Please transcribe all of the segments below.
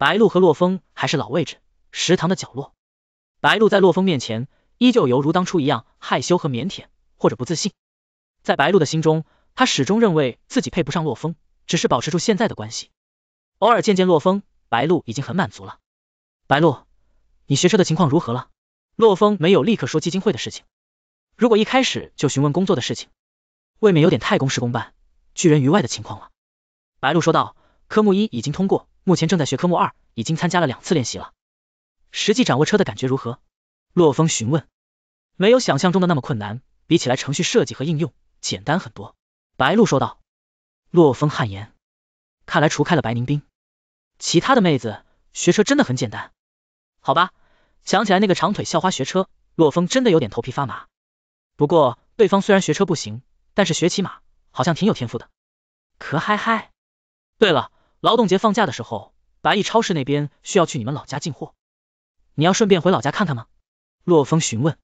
白露和洛风还是老位置，食堂的角落。白露在洛风面前，依旧犹如当初一样害羞和腼腆，或者不自信。在白露的心中，她始终认为自己配不上洛风，只是保持住现在的关系，偶尔见见洛风，白露已经很满足了。白露，你学车的情况如何了？洛风没有立刻说基金会的事情，如果一开始就询问工作的事情，未免有点太公事公办，拒人于外的情况了。白露说道。科目一已经通过，目前正在学科目二，已经参加了两次练习了。实际掌握车的感觉如何？洛风询问。没有想象中的那么困难，比起来程序设计和应用简单很多。白露说道。洛风汗颜，看来除开了白凝冰，其他的妹子学车真的很简单。好吧，想起来那个长腿校花学车，洛风真的有点头皮发麻。不过对方虽然学车不行，但是学骑马好像挺有天赋的。可嗨嗨，对了。劳动节放假的时候，白毅超市那边需要去你们老家进货，你要顺便回老家看看吗？洛风询问。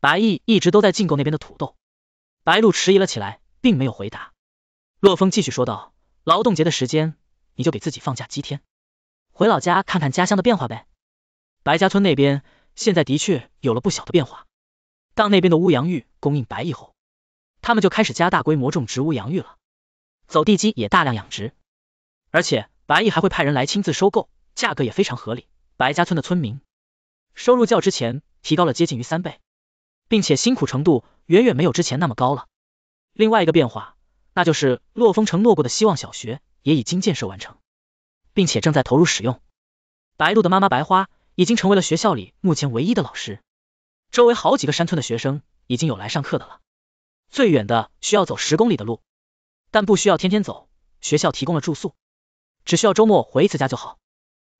白毅一直都在进购那边的土豆，白露迟疑了起来，并没有回答。洛风继续说道：“劳动节的时间，你就给自己放假几天，回老家看看家乡的变化呗。白家村那边现在的确有了不小的变化，当那边的乌洋芋供应白毅后，他们就开始加大规模种植乌洋芋了，走地鸡也大量养殖。”而且白毅还会派人来亲自收购，价格也非常合理。白家村的村民收入较之前提高了接近于三倍，并且辛苦程度远远没有之前那么高了。另外一个变化，那就是洛风承诺过的希望小学也已经建设完成，并且正在投入使用。白露的妈妈白花已经成为了学校里目前唯一的老师，周围好几个山村的学生已经有来上课的了，最远的需要走十公里的路，但不需要天天走，学校提供了住宿。只需要周末回一次家就好。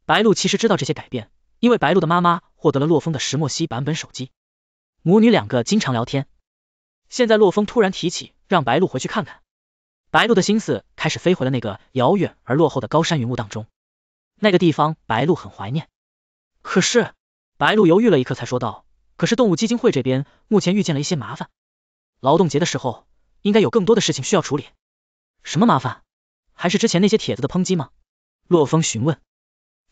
白露其实知道这些改变，因为白露的妈妈获得了洛风的石墨烯版本手机，母女两个经常聊天。现在洛风突然提起让白露回去看看，白露的心思开始飞回了那个遥远而落后的高山云雾当中，那个地方白露很怀念。可是，白露犹豫了一刻才说道：“可是动物基金会这边目前遇见了一些麻烦，劳动节的时候应该有更多的事情需要处理。什么麻烦？还是之前那些帖子的抨击吗？”洛风询问：“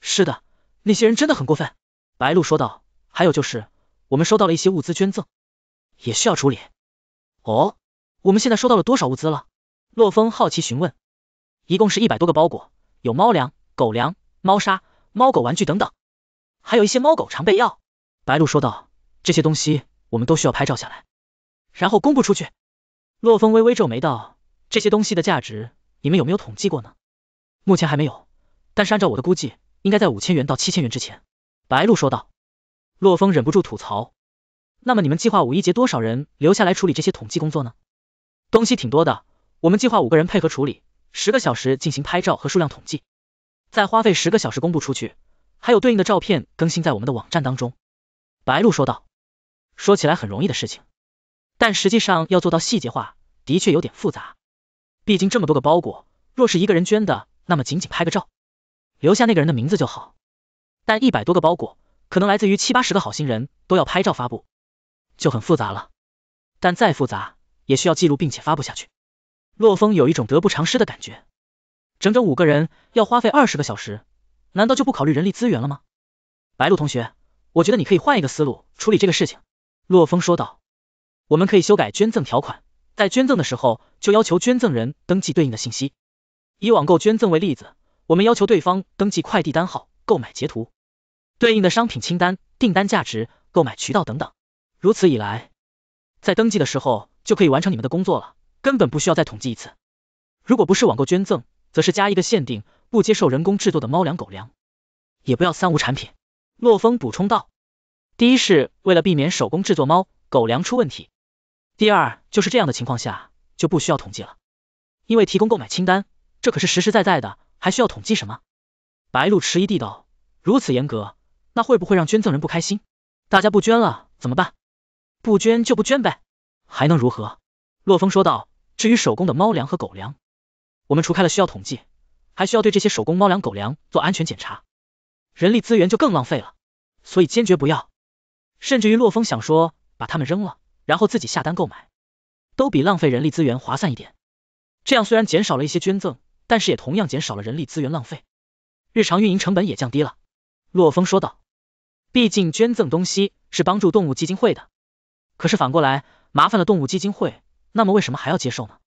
是的，那些人真的很过分。”白露说道：“还有就是，我们收到了一些物资捐赠，也需要处理。”“哦，我们现在收到了多少物资了？”洛风好奇询问。“一共是一百多个包裹，有猫粮、狗粮、猫砂、猫狗玩具等等，还有一些猫狗常备药。”白露说道：“这些东西我们都需要拍照下来，然后公布出去。”洛风微微皱眉道：“这些东西的价值，你们有没有统计过呢？”“目前还没有。”但是按照我的估计，应该在五千元到七千元之前。”白露说道。洛风忍不住吐槽，那么你们计划五一节多少人留下来处理这些统计工作呢？东西挺多的，我们计划五个人配合处理，十个小时进行拍照和数量统计，再花费十个小时公布出去，还有对应的照片更新在我们的网站当中。白露说道。说起来很容易的事情，但实际上要做到细节化，的确有点复杂。毕竟这么多个包裹，若是一个人捐的，那么仅仅拍个照。留下那个人的名字就好，但一百多个包裹，可能来自于七八十个好心人都要拍照发布，就很复杂了。但再复杂，也需要记录并且发布下去。洛风有一种得不偿失的感觉，整整五个人要花费二十个小时，难道就不考虑人力资源了吗？白露同学，我觉得你可以换一个思路处理这个事情。洛风说道：“我们可以修改捐赠条款，在捐赠的时候就要求捐赠人登记对应的信息。以网购捐赠为例子。”我们要求对方登记快递单号、购买截图、对应的商品清单、订单价值、购买渠道等等。如此以来，在登记的时候就可以完成你们的工作了，根本不需要再统计一次。如果不是网购捐赠，则是加一个限定，不接受人工制作的猫粮、狗粮，也不要三无产品。洛风补充道，第一是为了避免手工制作猫、狗粮出问题，第二就是这样的情况下就不需要统计了，因为提供购买清单，这可是实实在在的。还需要统计什么？白露迟疑地道：“如此严格，那会不会让捐赠人不开心？大家不捐了怎么办？不捐就不捐呗，还能如何？”洛风说道：“至于手工的猫粮和狗粮，我们除开了需要统计，还需要对这些手工猫粮狗粮做安全检查，人力资源就更浪费了，所以坚决不要。甚至于洛风想说，把它们扔了，然后自己下单购买，都比浪费人力资源划算一点。这样虽然减少了一些捐赠。”但是也同样减少了人力资源浪费，日常运营成本也降低了。洛风说道：“毕竟捐赠东西是帮助动物基金会的，可是反过来麻烦了动物基金会，那么为什么还要接受呢？”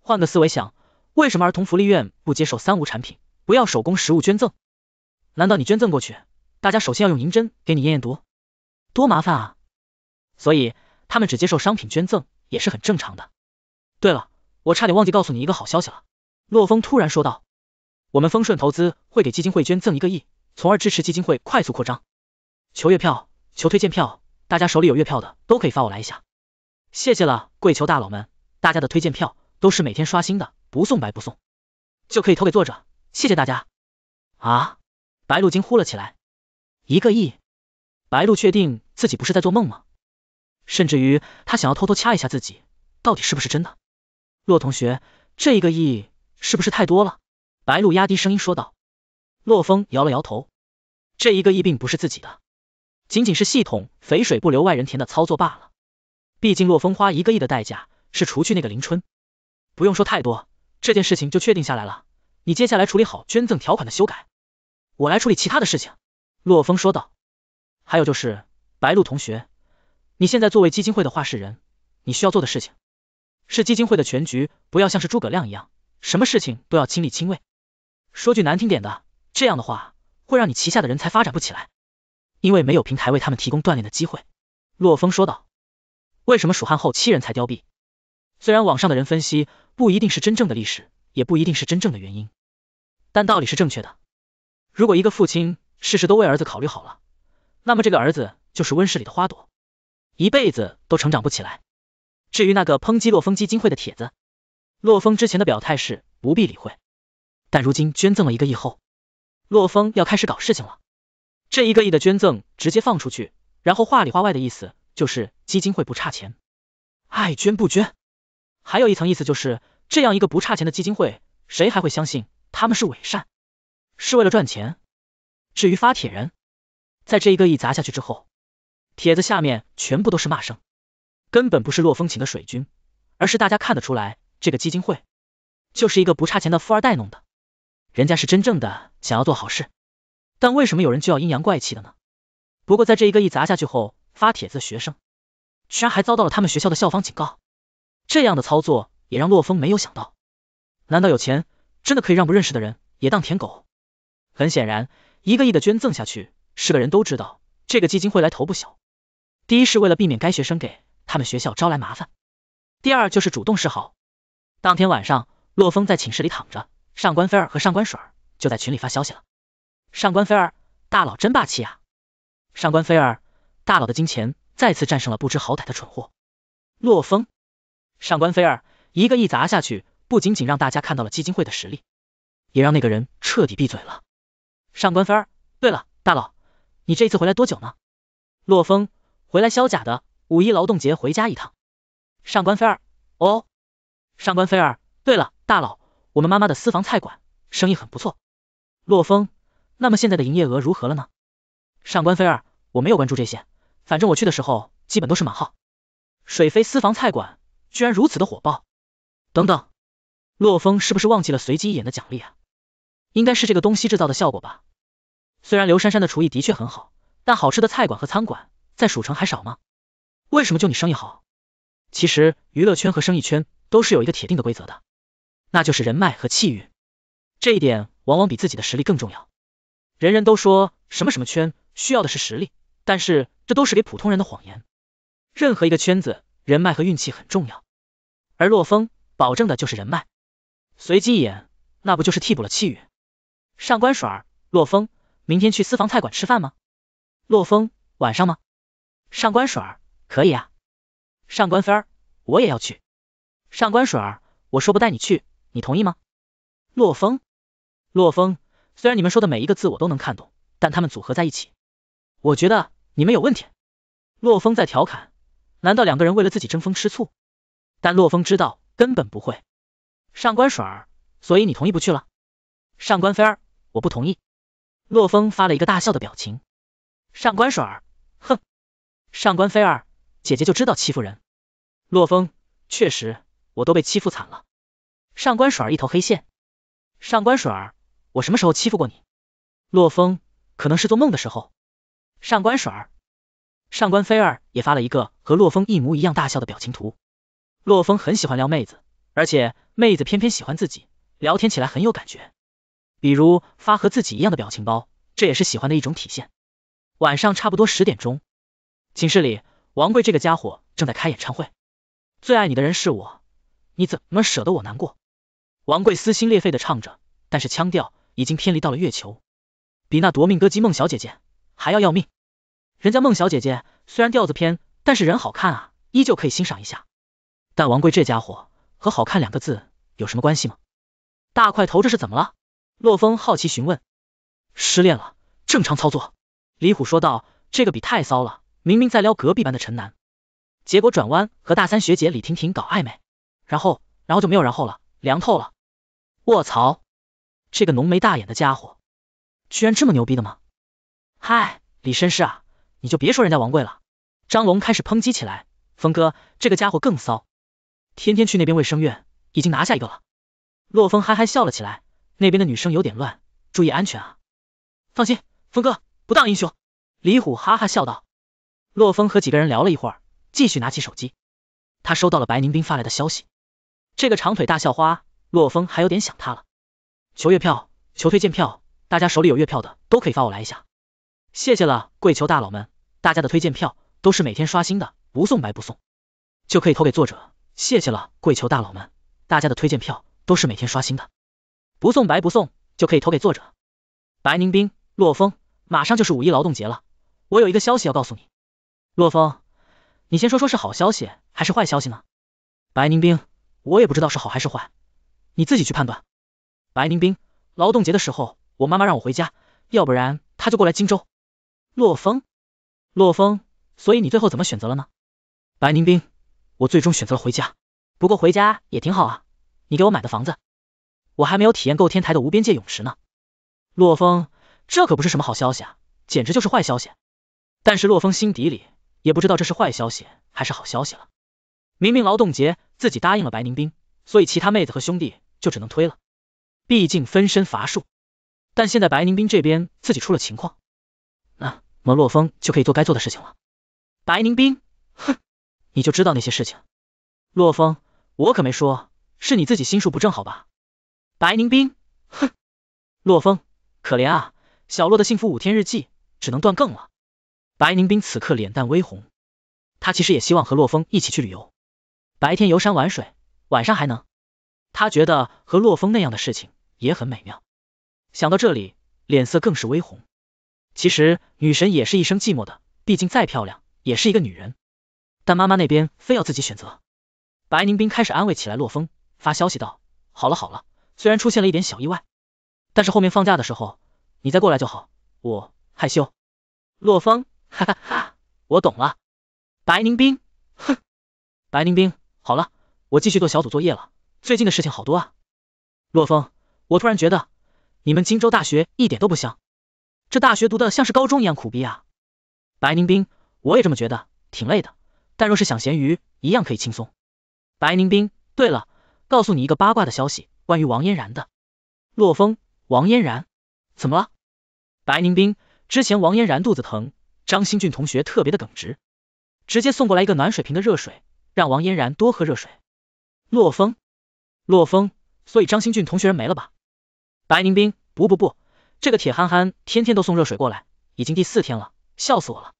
换个思维想，为什么儿童福利院不接受三无产品，不要手工食物捐赠？难道你捐赠过去，大家首先要用银针给你验验毒，多麻烦啊！所以他们只接受商品捐赠也是很正常的。对了，我差点忘记告诉你一个好消息了。洛风突然说道：“我们丰顺投资会给基金会捐赠一个亿，从而支持基金会快速扩张。求月票，求推荐票，大家手里有月票的都可以发我来一下，谢谢了。跪求大佬们，大家的推荐票都是每天刷新的，不送白不送，就可以投给作者，谢谢大家。”啊！白鹿惊呼了起来，一个亿！白鹿确定自己不是在做梦吗？甚至于他想要偷偷掐一下自己，到底是不是真的？洛同学，这一个亿？是不是太多了？白露压低声音说道。洛风摇了摇头，这一个亿并不是自己的，仅仅是系统肥水不流外人田的操作罢了。毕竟洛风花一个亿的代价是除去那个林春，不用说太多，这件事情就确定下来了。你接下来处理好捐赠条款的修改，我来处理其他的事情。洛风说道。还有就是白露同学，你现在作为基金会的话事人，你需要做的事情是基金会的全局，不要像是诸葛亮一样。什么事情都要亲力亲为，说句难听点的，这样的话会让你旗下的人才发展不起来，因为没有平台为他们提供锻炼的机会。洛风说道：“为什么蜀汉后七人才凋敝？虽然网上的人分析不一定是真正的历史，也不一定是真正的原因，但道理是正确的。如果一个父亲事事都为儿子考虑好了，那么这个儿子就是温室里的花朵，一辈子都成长不起来。至于那个抨击洛风基金会的帖子。”洛风之前的表态是不必理会，但如今捐赠了一个亿后，洛风要开始搞事情了。这一个亿的捐赠直接放出去，然后话里话外的意思就是基金会不差钱，爱捐不捐。还有一层意思就是，这样一个不差钱的基金会，谁还会相信他们是伪善，是为了赚钱？至于发帖人，在这一个亿砸下去之后，帖子下面全部都是骂声，根本不是洛风请的水军，而是大家看得出来。这个基金会就是一个不差钱的富二代弄的，人家是真正的想要做好事，但为什么有人就要阴阳怪气的呢？不过在这一个亿砸下去后，发帖子的学生居然还遭到了他们学校的校方警告，这样的操作也让洛风没有想到，难道有钱真的可以让不认识的人也当舔狗？很显然，一个亿的捐赠下去，是个人都知道这个基金会来头不小。第一是为了避免该学生给他们学校招来麻烦，第二就是主动示好。当天晚上，洛风在寝室里躺着，上官飞儿和上官水儿就在群里发消息了。上官飞儿，大佬真霸气呀！上官飞儿，大佬的金钱再次战胜了不知好歹的蠢货。洛风，上官飞儿，一个亿砸下去，不仅仅让大家看到了基金会的实力，也让那个人彻底闭嘴了。上官飞儿，对了，大佬，你这次回来多久呢？洛风，回来萧假的，五一劳动节回家一趟。上官飞儿，哦。上官飞儿，对了，大佬，我们妈妈的私房菜馆生意很不错。洛风，那么现在的营业额如何了呢？上官飞儿，我没有关注这些，反正我去的时候基本都是满号。水飞私房菜馆居然如此的火爆。等等，洛风是不是忘记了随机一眼的奖励啊？应该是这个东西制造的效果吧。虽然刘珊珊的厨艺的确很好，但好吃的菜馆和餐馆在蜀城还少吗？为什么就你生意好？其实娱乐圈和生意圈。都是有一个铁定的规则的，那就是人脉和气运，这一点往往比自己的实力更重要。人人都说什么什么圈需要的是实力，但是这都是给普通人的谎言。任何一个圈子，人脉和运气很重要，而洛风保证的就是人脉。随机演，那不就是替补了气运？上官水，洛风，明天去私房菜馆吃饭吗？洛风，晚上吗？上官水，可以啊。上官儿，我也要去。上官水儿，我说不带你去，你同意吗？洛风，洛风，虽然你们说的每一个字我都能看懂，但他们组合在一起，我觉得你们有问题。洛风在调侃，难道两个人为了自己争风吃醋？但洛风知道根本不会。上官水儿，所以你同意不去了？上官飞儿，我不同意。洛风发了一个大笑的表情。上官水儿，哼！上官飞儿，姐姐就知道欺负人。洛风确实。我都被欺负惨了，上官水儿一头黑线，上官水儿，我什么时候欺负过你？洛风可能是做梦的时候，上官水儿，上官飞儿也发了一个和洛风一模一样大笑的表情图，洛风很喜欢撩妹子，而且妹子偏偏喜欢自己，聊天起来很有感觉，比如发和自己一样的表情包，这也是喜欢的一种体现。晚上差不多十点钟，寝室里，王贵这个家伙正在开演唱会，最爱你的人是我。你怎么舍得我难过？王贵撕心裂肺的唱着，但是腔调已经偏离到了月球，比那夺命歌姬孟小姐姐还要要命。人家孟小姐姐虽然调子偏，但是人好看啊，依旧可以欣赏一下。但王贵这家伙和好看两个字有什么关系吗？大块头这是怎么了？洛风好奇询问。失恋了，正常操作。李虎说道。这个比太骚了，明明在撩隔壁班的陈楠，结果转弯和大三学姐李婷婷搞暧昧。然后，然后就没有然后了，凉透了。卧槽，这个浓眉大眼的家伙，居然这么牛逼的吗？嗨，李绅士啊，你就别说人家王贵了。张龙开始抨击起来，峰哥这个家伙更骚，天天去那边卫生院，已经拿下一个了。洛风哈哈笑了起来，那边的女生有点乱，注意安全啊。放心，峰哥不当英雄。李虎哈哈笑道。洛风和几个人聊了一会儿，继续拿起手机，他收到了白宁冰发来的消息。这个长腿大校花洛风还有点想她了，求月票，求推荐票，大家手里有月票的都可以发我来一下，谢谢了，跪求大佬们，大家的推荐票都是每天刷新的，不送白不送，就可以投给作者，谢谢了，跪求大佬们，大家的推荐票都是每天刷新的，不送白不送，就可以投给作者。白宁冰，洛风，马上就是五一劳动节了，我有一个消息要告诉你，洛风，你先说说是好消息还是坏消息呢？白宁冰。我也不知道是好还是坏，你自己去判断。白宁冰，劳动节的时候，我妈妈让我回家，要不然她就过来荆州。洛风，洛风，所以你最后怎么选择了呢？白宁冰，我最终选择了回家，不过回家也挺好啊，你给我买的房子，我还没有体验够天台的无边界泳池呢。洛风，这可不是什么好消息啊，简直就是坏消息。但是洛风心底里也不知道这是坏消息还是好消息了。明明劳动节自己答应了白凝冰，所以其他妹子和兄弟就只能推了，毕竟分身乏术。但现在白凝冰这边自己出了情况，那么洛风就可以做该做的事情了。白凝冰，哼，你就知道那些事情。洛风，我可没说，是你自己心术不正，好吧？白凝冰，哼。洛风，可怜啊，小洛的幸福五天日记只能断更了。白凝冰此刻脸蛋微红，他其实也希望和洛风一起去旅游。白天游山玩水，晚上还能，他觉得和洛风那样的事情也很美妙。想到这里，脸色更是微红。其实女神也是一生寂寞的，毕竟再漂亮也是一个女人。但妈妈那边非要自己选择，白宁冰开始安慰起来。洛风发消息道：好了好了，虽然出现了一点小意外，但是后面放假的时候你再过来就好。我害羞。洛风，哈哈哈，我懂了。白宁冰，哼，白宁冰。好了，我继续做小组作业了。最近的事情好多啊。洛风，我突然觉得你们荆州大学一点都不香，这大学读的像是高中一样苦逼啊。白宁冰，我也这么觉得，挺累的，但若是想咸鱼，一样可以轻松。白宁冰，对了，告诉你一个八卦的消息，关于王嫣然的。洛风，王嫣然怎么了？白宁冰，之前王嫣然肚子疼，张新俊同学特别的耿直，直接送过来一个暖水瓶的热水。让王嫣然多喝热水。洛风，洛风，所以张新俊同学人没了吧？白宁冰，不不不，这个铁憨憨天天都送热水过来，已经第四天了，笑死我了。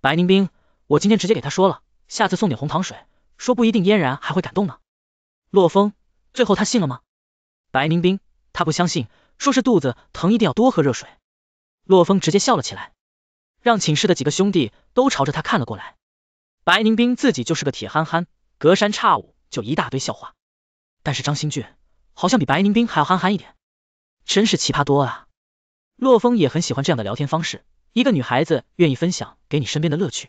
白宁冰，我今天直接给他说了，下次送点红糖水，说不一定嫣然还会感动呢。洛风，最后他信了吗？白宁冰，他不相信，说是肚子疼，一定要多喝热水。洛风直接笑了起来，让寝室的几个兄弟都朝着他看了过来。白凝冰自己就是个铁憨憨，隔三差五就一大堆笑话。但是张新俊好像比白凝冰还要憨憨一点，真是奇葩多啊。洛风也很喜欢这样的聊天方式，一个女孩子愿意分享给你身边的乐趣，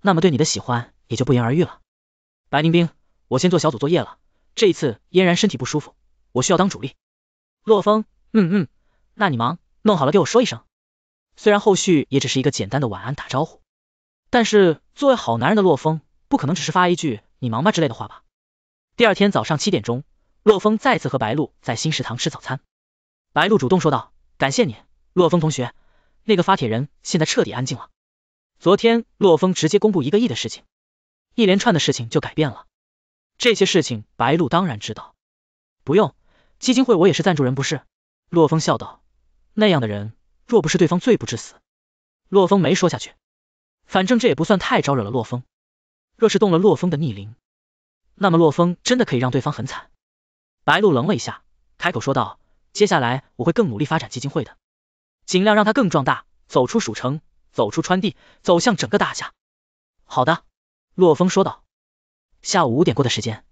那么对你的喜欢也就不言而喻了。白凝冰，我先做小组作业了，这一次嫣然身体不舒服，我需要当主力。洛风，嗯嗯，那你忙，弄好了给我说一声。虽然后续也只是一个简单的晚安打招呼。但是作为好男人的洛风，不可能只是发一句“你忙吧”之类的话吧。第二天早上七点钟，洛风再次和白露在新食堂吃早餐。白露主动说道：“感谢你，洛风同学。那个发帖人现在彻底安静了。昨天洛风直接公布一个亿的事情，一连串的事情就改变了。这些事情白露当然知道。不用，基金会我也是赞助人不是？”洛风笑道：“那样的人，若不是对方罪不至死，洛风没说下去。”反正这也不算太招惹了洛风，若是动了洛风的逆鳞，那么洛风真的可以让对方很惨。白露愣了一下，开口说道：“接下来我会更努力发展基金会的，尽量让它更壮大，走出蜀城，走出川地，走向整个大夏。”好的，洛风说道。下午五点过的时间，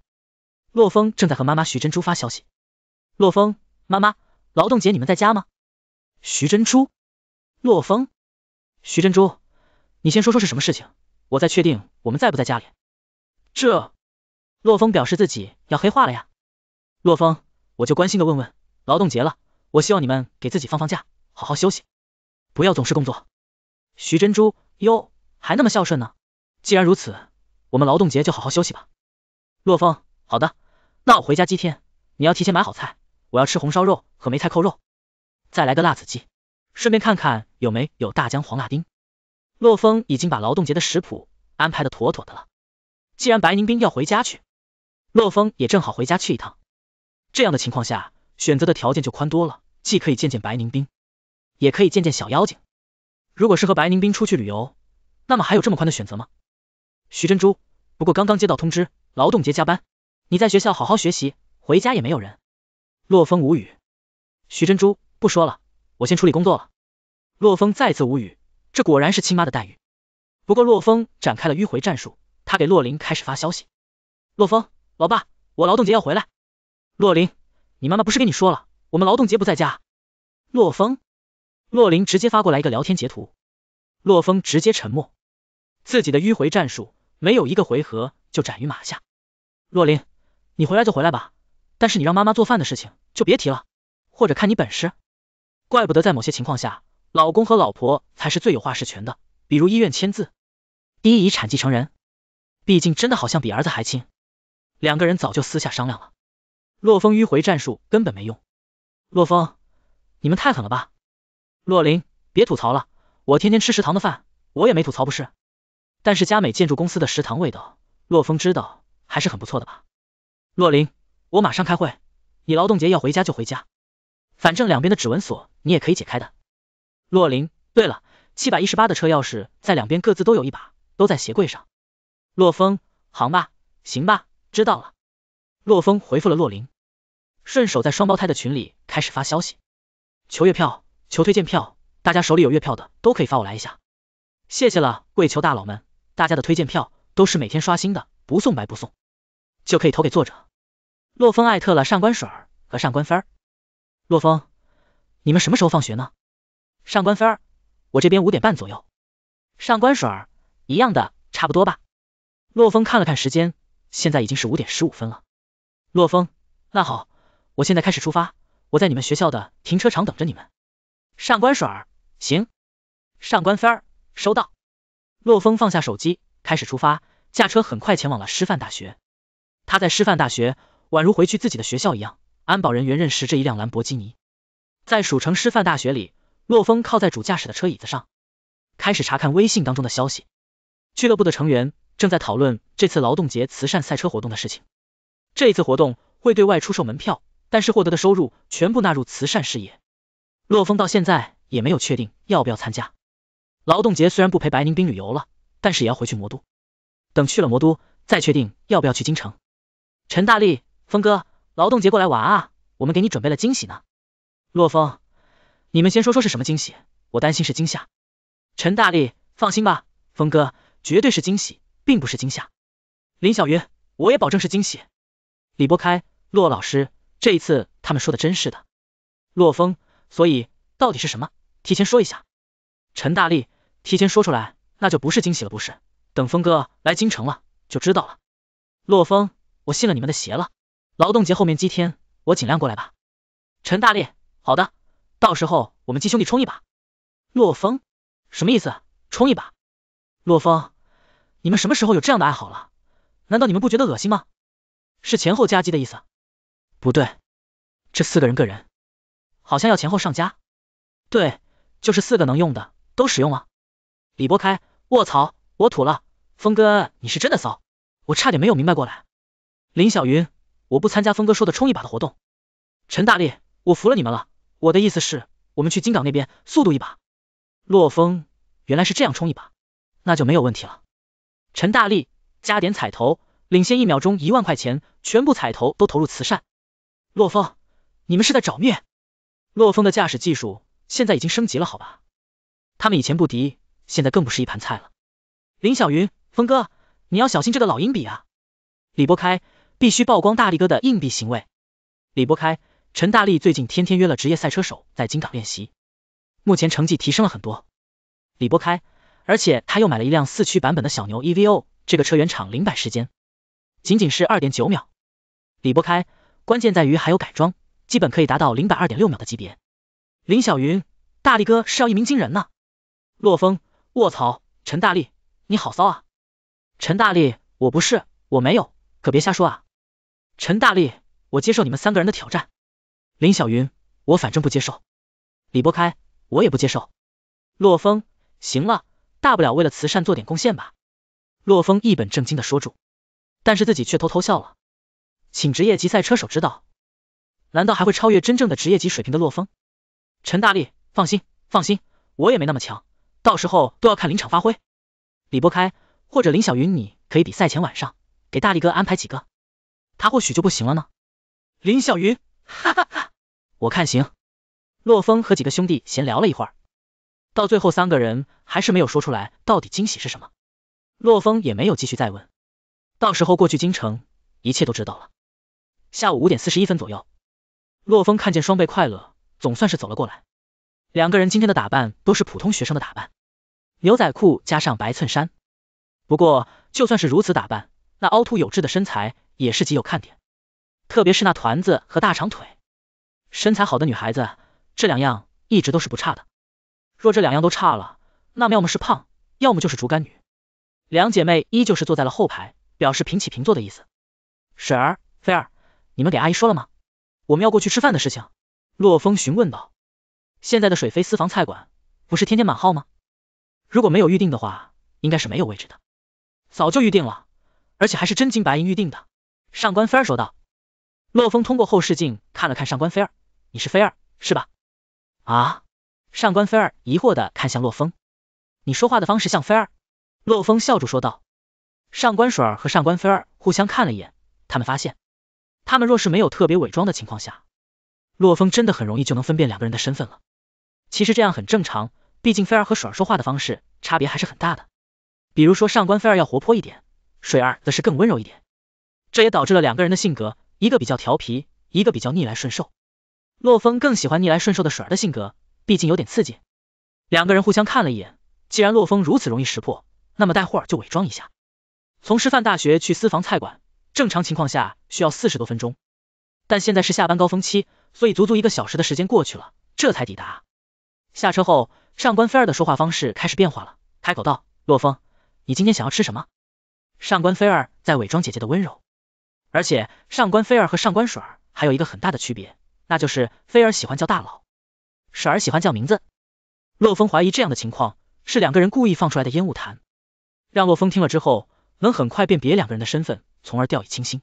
洛风正在和妈妈徐珍珠发消息。洛风，妈妈，劳动节你们在家吗？徐珍珠，洛风，徐珍珠。你先说说是什么事情，我再确定我们在不在家里。这，洛风表示自己要黑化了呀。洛风，我就关心的问问，劳动节了，我希望你们给自己放放假，好好休息，不要总是工作。徐珍珠，哟，还那么孝顺呢。既然如此，我们劳动节就好好休息吧。洛风，好的，那我回家祭天，你要提前买好菜，我要吃红烧肉和梅菜扣肉，再来个辣子鸡，顺便看看有没有大姜黄辣丁。洛风已经把劳动节的食谱安排的妥妥的了，既然白凝冰要回家去，洛风也正好回家去一趟。这样的情况下，选择的条件就宽多了，既可以见见白凝冰，也可以见见小妖精。如果是和白凝冰出去旅游，那么还有这么宽的选择吗？徐珍珠，不过刚刚接到通知，劳动节加班，你在学校好好学习，回家也没有人。洛风无语，徐珍珠不说了，我先处理工作了。洛风再次无语。这果然是亲妈的待遇。不过洛风展开了迂回战术，他给洛林开始发消息。洛风，老爸，我劳动节要回来。洛林，你妈妈不是跟你说了，我们劳动节不在家。洛风，洛林直接发过来一个聊天截图。洛风直接沉默，自己的迂回战术没有一个回合就斩于马下。洛林，你回来就回来吧，但是你让妈妈做饭的事情就别提了，或者看你本事。怪不得在某些情况下。老公和老婆才是最有话事权的，比如医院签字，第一遗产继承人，毕竟真的好像比儿子还亲，两个人早就私下商量了。洛风迂回战术根本没用，洛风，你们太狠了吧？洛林，别吐槽了，我天天吃食堂的饭，我也没吐槽不是？但是佳美建筑公司的食堂味道，洛风知道还是很不错的吧？洛林，我马上开会，你劳动节要回家就回家，反正两边的指纹锁你也可以解开的。洛林，对了，七百一十八的车钥匙在两边各自都有一把，都在鞋柜上。洛风，行吧，行吧，知道了。洛风回复了洛林，顺手在双胞胎的群里开始发消息，求月票，求推荐票，大家手里有月票的都可以发我来一下，谢谢了，跪求大佬们，大家的推荐票都是每天刷新的，不送白不送，就可以投给作者。洛风艾特了上官水儿和上官芬儿，洛风，你们什么时候放学呢？上官菲儿，我这边五点半左右。上官水儿，一样的，差不多吧。洛风看了看时间，现在已经是五点十五分了。洛风，那好，我现在开始出发，我在你们学校的停车场等着你们。上官水儿，行。上官菲儿，收到。洛风放下手机，开始出发，驾车很快前往了师范大学。他在师范大学，宛如回去自己的学校一样。安保人员认识这一辆兰博基尼，在蜀城师范大学里。洛风靠在主驾驶的车椅子上，开始查看微信当中的消息。俱乐部的成员正在讨论这次劳动节慈善赛车活动的事情。这一次活动会对外出售门票，但是获得的收入全部纳入慈善事业。洛风到现在也没有确定要不要参加。劳动节虽然不陪白宁冰旅游了，但是也要回去魔都。等去了魔都，再确定要不要去京城。陈大力，峰哥，劳动节过来玩啊，我们给你准备了惊喜呢。洛风。你们先说说是什么惊喜，我担心是惊吓。陈大力，放心吧，峰哥绝对是惊喜，并不是惊吓。林小鱼，我也保证是惊喜。李波开，洛老师，这一次他们说的真是的。洛风，所以到底是什么？提前说一下。陈大力，提前说出来，那就不是惊喜了，不是。等峰哥来京城了，就知道了。洛风，我信了你们的邪了。劳动节后面几天，我尽量过来吧。陈大力，好的。到时候我们七兄弟冲一把，洛风什么意思？冲一把，洛风，你们什么时候有这样的爱好了？难道你们不觉得恶心吗？是前后夹击的意思，不对，这四个人个人好像要前后上夹，对，就是四个能用的都使用了。李波开，卧槽，我吐了，峰哥你是真的骚，我差点没有明白过来。林小云，我不参加峰哥说的冲一把的活动。陈大力，我服了你们了。我的意思是，我们去金港那边，速度一把。洛风原来是这样冲一把，那就没有问题了。陈大力加点彩头，领先一秒钟一万块钱，全部彩头都投入慈善。洛风，你们是在找虐？洛风的驾驶技术现在已经升级了，好吧？他们以前不敌，现在更不是一盘菜了。林小云，峰哥，你要小心这个老阴比啊！李波开必须曝光大力哥的硬币行为。李波开。陈大力最近天天约了职业赛车手在金港练习，目前成绩提升了很多。李波开，而且他又买了一辆四驱版本的小牛 E V O，这个车原厂零百时间仅仅是二点九秒。李波开，关键在于还有改装，基本可以达到零百二点六秒的级别。林小云，大力哥是要一鸣惊人呢。洛风，卧槽，陈大力，你好骚啊！陈大力，我不是，我没有，可别瞎说啊！陈大力，我接受你们三个人的挑战。林小云，我反正不接受。李波开，我也不接受。洛风，行了，大不了为了慈善做点贡献吧。洛风一本正经的说住，但是自己却偷偷笑了。请职业级赛车手指导，难道还会超越真正的职业级水平的洛风？陈大力，放心放心，我也没那么强，到时候都要看临场发挥。李波开或者林小云，你可以比赛前晚上给大力哥安排几个，他或许就不行了呢。林小云，哈哈哈。我看行，洛风和几个兄弟闲聊了一会儿，到最后三个人还是没有说出来到底惊喜是什么，洛风也没有继续再问，到时候过去京城，一切都知道了。下午五点四十一分左右，洛风看见双倍快乐，总算是走了过来。两个人今天的打扮都是普通学生的打扮，牛仔裤加上白衬衫，不过就算是如此打扮，那凹凸有致的身材也是极有看点，特别是那团子和大长腿。身材好的女孩子，这两样一直都是不差的。若这两样都差了，那要么是胖，要么就是竹竿女。两姐妹依旧是坐在了后排，表示平起平坐的意思。水儿、菲儿，你们给阿姨说了吗？我们要过去吃饭的事情？洛风询问道。现在的水飞私房菜馆不是天天满号吗？如果没有预定的话，应该是没有位置的。早就预定了，而且还是真金白银预定的。上官菲儿说道。洛风通过后视镜看了看上官菲儿。你是菲儿是吧？啊！上官菲儿疑惑的看向洛风，你说话的方式像菲儿。洛风笑着说道。上官水儿和上官菲儿互相看了一眼，他们发现，他们若是没有特别伪装的情况下，洛风真的很容易就能分辨两个人的身份了。其实这样很正常，毕竟菲儿和水儿说话的方式差别还是很大的。比如说上官菲儿要活泼一点，水儿则是更温柔一点，这也导致了两个人的性格，一个比较调皮，一个比较逆来顺受。洛风更喜欢逆来顺受的水儿的性格，毕竟有点刺激。两个人互相看了一眼，既然洛风如此容易识破，那么待会儿就伪装一下。从师范大学去私房菜馆，正常情况下需要四十多分钟，但现在是下班高峰期，所以足足一个小时的时间过去了，这才抵达。下车后，上官飞儿的说话方式开始变化了，开口道：“洛风，你今天想要吃什么？”上官飞儿在伪装姐姐的温柔，而且上官飞儿和上官水儿还有一个很大的区别。那就是菲儿喜欢叫大佬，婶儿喜欢叫名字。洛风怀疑这样的情况是两个人故意放出来的烟雾弹，让洛风听了之后能很快辨别两个人的身份，从而掉以轻心。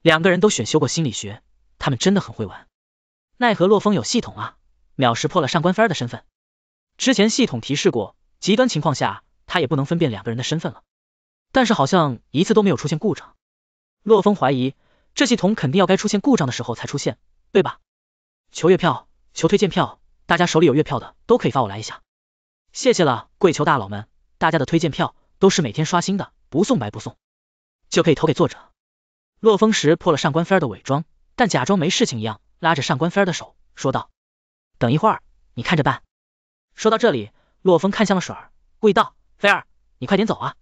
两个人都选修过心理学，他们真的很会玩。奈何洛风有系统啊，秒识破了上官菲儿的身份。之前系统提示过，极端情况下他也不能分辨两个人的身份了。但是好像一次都没有出现故障。洛风怀疑这系统肯定要该出现故障的时候才出现，对吧？求月票，求推荐票，大家手里有月票的都可以发我来一下，谢谢了，跪求大佬们，大家的推荐票都是每天刷新的，不送白不送，就可以投给作者。洛风石破了上官飞儿的伪装，但假装没事情一样，拉着上官飞儿的手说道：“等一会儿，你看着办。”说到这里，洛风看向了水儿，故意道：“菲儿，你快点走啊。”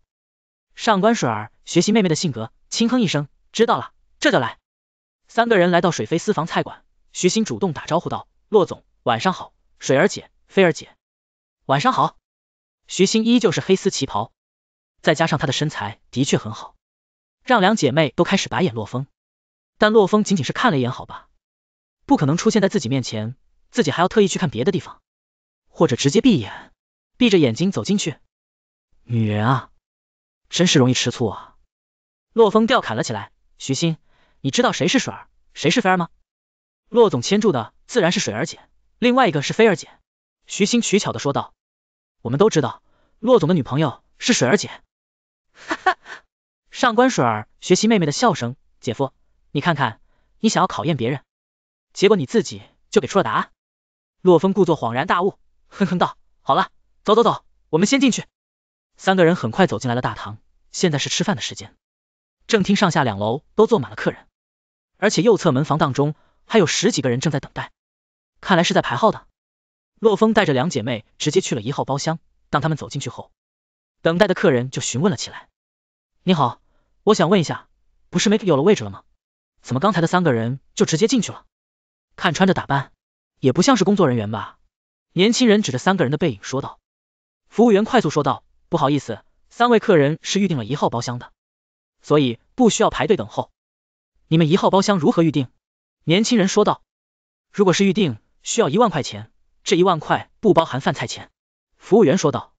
上官水儿学习妹妹的性格，轻哼一声：“知道了，这就来。”三个人来到水飞私房菜馆。徐鑫主动打招呼道：“洛总，晚上好。水儿姐，菲儿姐，晚上好。”徐鑫依旧是黑丝旗袍，再加上她的身材的确很好，让两姐妹都开始白眼洛风。但洛风仅仅是看了一眼，好吧，不可能出现在自己面前，自己还要特意去看别的地方，或者直接闭眼，闭着眼睛走进去。女人啊，真是容易吃醋啊！洛风调侃了起来：“徐鑫，你知道谁是水儿，谁是菲儿吗？”洛总牵住的自然是水儿姐，另外一个是菲儿姐。徐星取巧的说道。我们都知道，洛总的女朋友是水儿姐。哈哈，上官水儿学习妹妹的笑声。姐夫，你看看，你想要考验别人，结果你自己就给出了答案。洛风故作恍然大悟，哼哼道：“好了，走走走，我们先进去。”三个人很快走进来了大堂。现在是吃饭的时间，正厅上下两楼都坐满了客人，而且右侧门房当中。还有十几个人正在等待，看来是在排号的。洛风带着两姐妹直接去了一号包厢。当他们走进去后，等待的客人就询问了起来：“你好，我想问一下，不是没有了位置了吗？怎么刚才的三个人就直接进去了？看穿着打扮，也不像是工作人员吧？”年轻人指着三个人的背影说道。服务员快速说道：“不好意思，三位客人是预定了一号包厢的，所以不需要排队等候。你们一号包厢如何预定？”年轻人说道：“如果是预定，需要一万块钱，这一万块不包含饭菜钱。”服务员说道，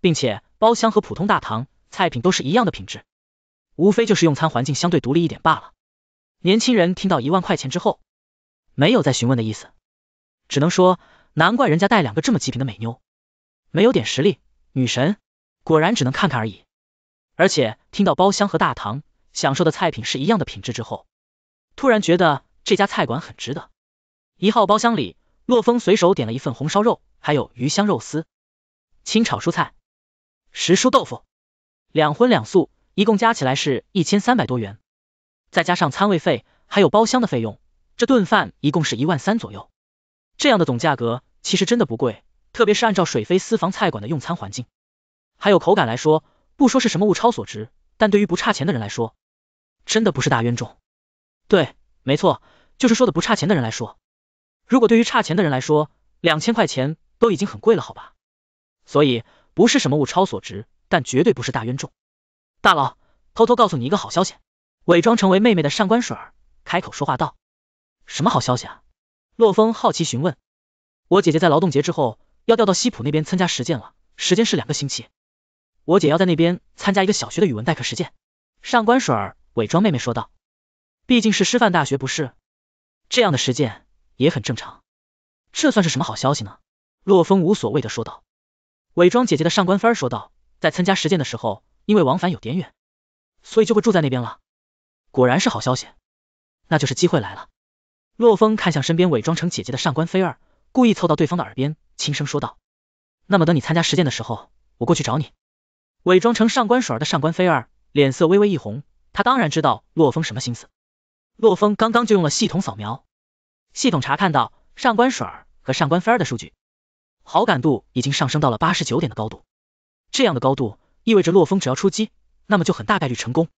并且包厢和普通大堂菜品都是一样的品质，无非就是用餐环境相对独立一点罢了。年轻人听到一万块钱之后，没有再询问的意思，只能说难怪人家带两个这么极品的美妞，没有点实力，女神果然只能看看而已。而且听到包厢和大堂享受的菜品是一样的品质之后，突然觉得。这家菜馆很值得。一号包厢里，洛风随手点了一份红烧肉，还有鱼香肉丝、清炒蔬菜、石蔬豆腐，两荤两素，一共加起来是一千三百多元。再加上餐位费，还有包厢的费用，这顿饭一共是一万三左右。这样的总价格其实真的不贵，特别是按照水飞私房菜馆的用餐环境，还有口感来说，不说是什么物超所值，但对于不差钱的人来说，真的不是大冤种。对，没错。就是说的不差钱的人来说，如果对于差钱的人来说，两千块钱都已经很贵了，好吧？所以不是什么物超所值，但绝对不是大冤种。大佬，偷偷告诉你一个好消息。伪装成为妹妹的上官水儿开口说话道：“什么好消息啊？”洛风好奇询问：“我姐姐在劳动节之后要调到西浦那边参加实践了，时间是两个星期。我姐要在那边参加一个小学的语文代课实践。”上官水儿伪装妹妹说道：“毕竟是师范大学不是？”这样的实践也很正常，这算是什么好消息呢？洛风无所谓的说道。伪装姐姐的上官飞儿说道，在参加实践的时候，因为往返有点远，所以就会住在那边了。果然是好消息，那就是机会来了。洛风看向身边伪装成姐姐的上官飞儿，故意凑到对方的耳边轻声说道：“那么等你参加实践的时候，我过去找你。”伪装成上官水儿的上官飞儿脸色微微一红，她当然知道洛风什么心思。洛风刚刚就用了系统扫描，系统查看到上官水和上官儿的数据，好感度已经上升到了八十九点的高度。这样的高度意味着洛风只要出击，那么就很大概率成功。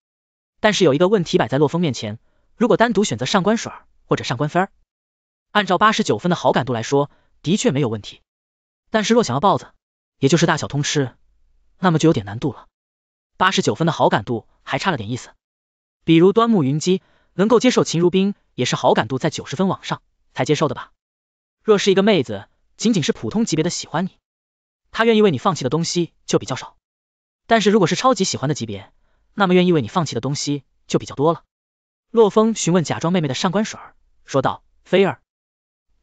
但是有一个问题摆在洛风面前，如果单独选择上官水或者上官儿，按照八十九分的好感度来说，的确没有问题。但是若想要豹子，也就是大小通吃，那么就有点难度了。八十九分的好感度还差了点意思，比如端木云姬。能够接受秦如冰，也是好感度在九十分往上才接受的吧？若是一个妹子，仅仅是普通级别的喜欢你，她愿意为你放弃的东西就比较少；但是如果是超级喜欢的级别，那么愿意为你放弃的东西就比较多了。洛风询问假装妹妹的上官水儿，说道：“菲儿，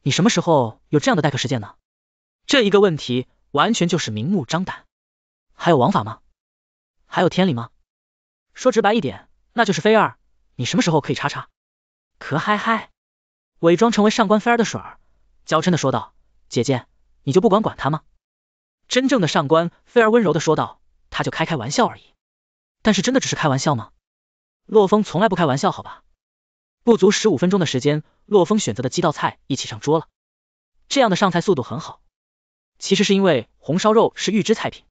你什么时候有这样的待客事件呢？这一个问题完全就是明目张胆，还有王法吗？还有天理吗？说直白一点，那就是菲儿。”你什么时候可以查查？可嗨嗨，伪装成为上官飞儿的水，儿，娇嗔的说道：“姐姐，你就不管管他吗？”真正的上官飞儿温柔的说道：“他就开开玩笑而已。”但是真的只是开玩笑吗？洛风从来不开玩笑，好吧。不足十五分钟的时间，洛风选择的几道菜一起上桌了。这样的上菜速度很好，其实是因为红烧肉是预制菜品，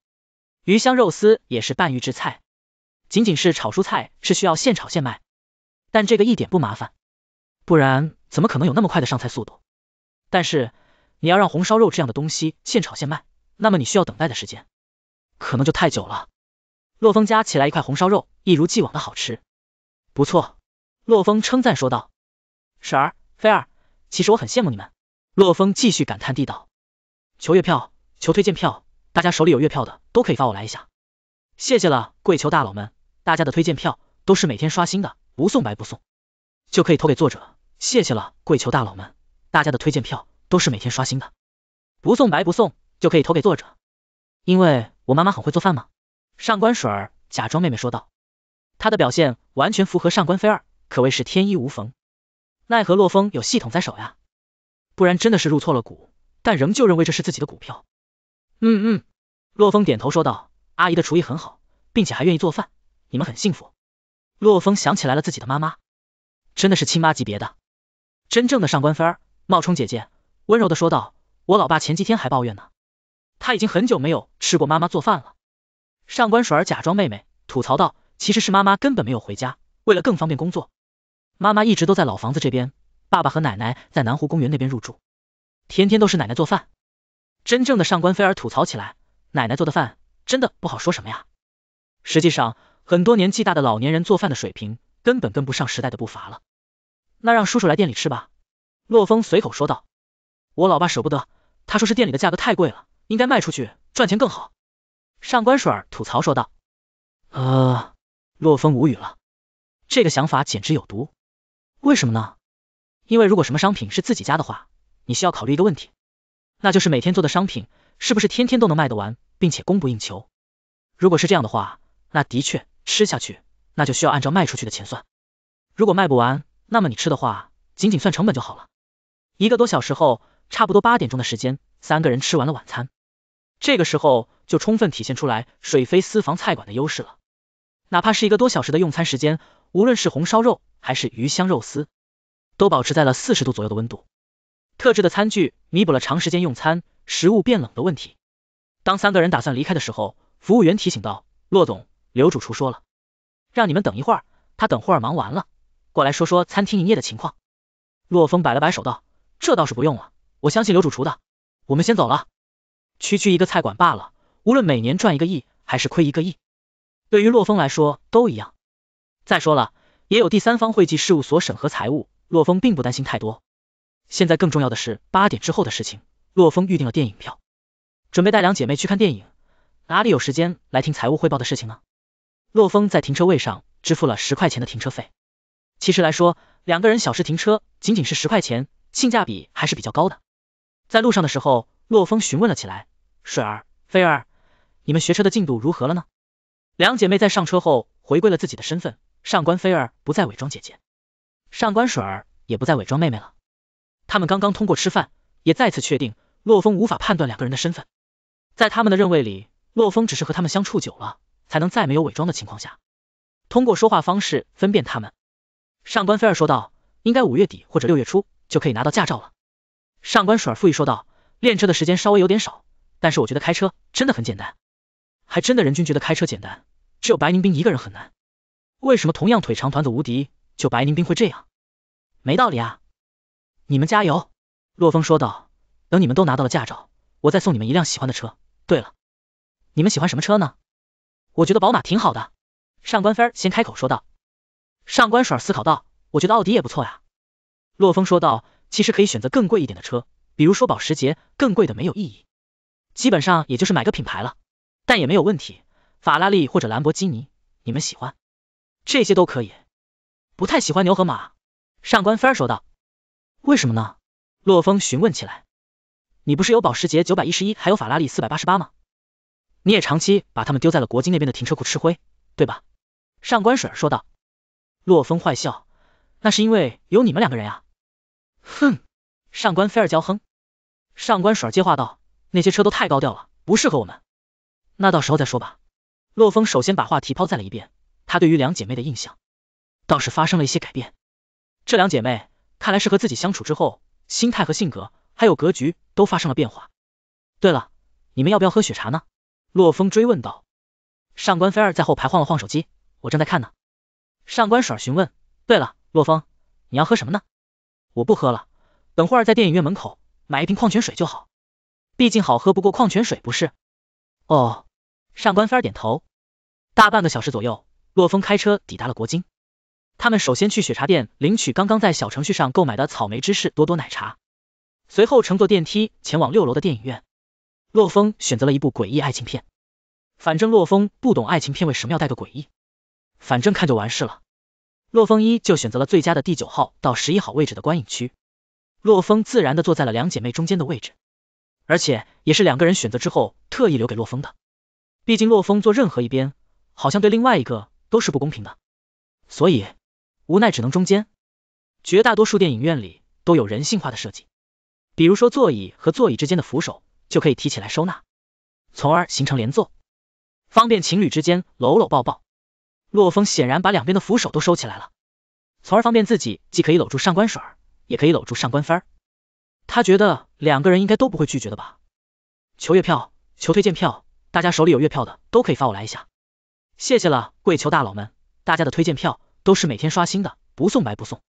鱼香肉丝也是半预制菜，仅仅是炒蔬菜是需要现炒现卖。但这个一点不麻烦，不然怎么可能有那么快的上菜速度？但是你要让红烧肉这样的东西现炒现卖，那么你需要等待的时间可能就太久了。洛风夹起来一块红烧肉，一如既往的好吃，不错。洛风称赞说道：“婶儿，菲儿，其实我很羡慕你们。”洛风继续感叹地道：“求月票，求推荐票，大家手里有月票的都可以发我来一下，谢谢了，跪求大佬们，大家的推荐票都是每天刷新的。”不送白不送，就可以投给作者，谢谢了。跪求大佬们，大家的推荐票都是每天刷新的。不送白不送，就可以投给作者，因为我妈妈很会做饭吗？上官水儿假装妹妹说道，她的表现完全符合上官飞儿，可谓是天衣无缝。奈何洛风有系统在手呀，不然真的是入错了股，但仍旧认为这是自己的股票。嗯嗯，洛风点头说道，阿姨的厨艺很好，并且还愿意做饭，你们很幸福。洛风想起来了，自己的妈妈真的是亲妈级别的，真正的上官飞儿冒充姐姐，温柔的说道：“我老爸前几天还抱怨呢，他已经很久没有吃过妈妈做饭了。”上官水儿假装妹妹吐槽道：“其实是妈妈根本没有回家，为了更方便工作，妈妈一直都在老房子这边，爸爸和奶奶在南湖公园那边入住，天天都是奶奶做饭。”真正的上官飞儿吐槽起来：“奶奶做的饭真的不好说什么呀，实际上。”很多年纪大的老年人做饭的水平根本跟不上时代的步伐了，那让叔叔来店里吃吧。”洛风随口说道。“我老爸舍不得，他说是店里的价格太贵了，应该卖出去赚钱更好。”上官水吐槽说道。洛风无语了，这个想法简直有毒。为什么呢？因为如果什么商品是自己家的话，你需要考虑一个问题，那就是每天做的商品是不是天天都能卖得完，并且供不应求。如果是这样的话，那的确吃下去，那就需要按照卖出去的钱算。如果卖不完，那么你吃的话，仅仅算成本就好了。一个多小时后，差不多八点钟的时间，三个人吃完了晚餐。这个时候就充分体现出来水飞私房菜馆的优势了。哪怕是一个多小时的用餐时间，无论是红烧肉还是鱼香肉丝，都保持在了四十度左右的温度。特制的餐具弥补了长时间用餐食物变冷的问题。当三个人打算离开的时候，服务员提醒道：“骆总。”刘主厨说了，让你们等一会儿，他等会儿忙完了过来说说餐厅营业的情况。洛风摆了摆手道：“这倒是不用了，我相信刘主厨的。我们先走了。区区一个菜馆罢了，无论每年赚一个亿还是亏一个亿，对于洛风来说都一样。再说了，也有第三方会计事务所审核财务，洛风并不担心太多。现在更重要的是八点之后的事情。洛风预定了电影票，准备带两姐妹去看电影，哪里有时间来听财务汇报的事情呢？”洛风在停车位上支付了十块钱的停车费。其实来说，两个人小时停车仅仅是十块钱，性价比还是比较高的。在路上的时候，洛风询问了起来：“水儿、菲儿，你们学车的进度如何了呢？”两姐妹在上车后回归了自己的身份，上官菲儿不再伪装姐姐，上官水儿也不再伪装妹妹了。他们刚刚通过吃饭，也再次确定洛风无法判断两个人的身份。在他们的认为里，洛风只是和他们相处久了。才能在没有伪装的情况下，通过说话方式分辨他们。上官飞儿说道：“应该五月底或者六月初就可以拿到驾照了。”上官水儿附议说道：“练车的时间稍微有点少，但是我觉得开车真的很简单，还真的人均觉得开车简单，只有白凝冰一个人很难。为什么同样腿长团子无敌就白凝冰会这样？没道理啊！你们加油！”洛风说道：“等你们都拿到了驾照，我再送你们一辆喜欢的车。对了，你们喜欢什么车呢？”我觉得宝马挺好的，上官儿先开口说道。上官儿思考道，我觉得奥迪也不错呀。洛风说道，其实可以选择更贵一点的车，比如说保时捷，更贵的没有意义，基本上也就是买个品牌了，但也没有问题，法拉利或者兰博基尼，你们喜欢？这些都可以，不太喜欢牛和马。上官儿说道。为什么呢？洛风询问起来。你不是有保时捷九百一十一，还有法拉利四百八十八吗？你也长期把他们丢在了国金那边的停车库吃灰，对吧？上官水儿说道。洛风坏笑，那是因为有你们两个人啊。哼，上官菲儿骄哼。上官水儿接话道，那些车都太高调了，不适合我们。那到时候再说吧。洛风首先把话题抛在了一边，他对于两姐妹的印象倒是发生了一些改变。这两姐妹看来是和自己相处之后，心态和性格还有格局都发生了变化。对了，你们要不要喝雪茶呢？洛风追问道，上官飞儿在后排晃了晃手机，我正在看呢。上官水儿询问，对了，洛风，你要喝什么呢？我不喝了，等会儿在电影院门口买一瓶矿泉水就好，毕竟好喝不过矿泉水不是？哦，上官飞儿点头。大半个小时左右，洛风开车抵达了国金，他们首先去雪茶店领取刚刚在小程序上购买的草莓芝士多多奶茶，随后乘坐电梯前往六楼的电影院。洛风选择了一部诡异爱情片，反正洛风不懂爱情片为什么要带个诡异，反正看就完事了。洛风一就选择了最佳的第九号到十一号位置的观影区，洛风自然的坐在了两姐妹中间的位置，而且也是两个人选择之后特意留给洛风的，毕竟洛风坐任何一边，好像对另外一个都是不公平的，所以无奈只能中间。绝大多数电影院里都有人性化的设计，比如说座椅和座椅之间的扶手。就可以提起来收纳，从而形成连坐，方便情侣之间搂搂抱抱。洛风显然把两边的扶手都收起来了，从而方便自己既可以搂住上官水，也可以搂住上官儿。他觉得两个人应该都不会拒绝的吧？求月票，求推荐票，大家手里有月票的都可以发我来一下，谢谢了。跪求大佬们，大家的推荐票都是每天刷新的，不送白不送，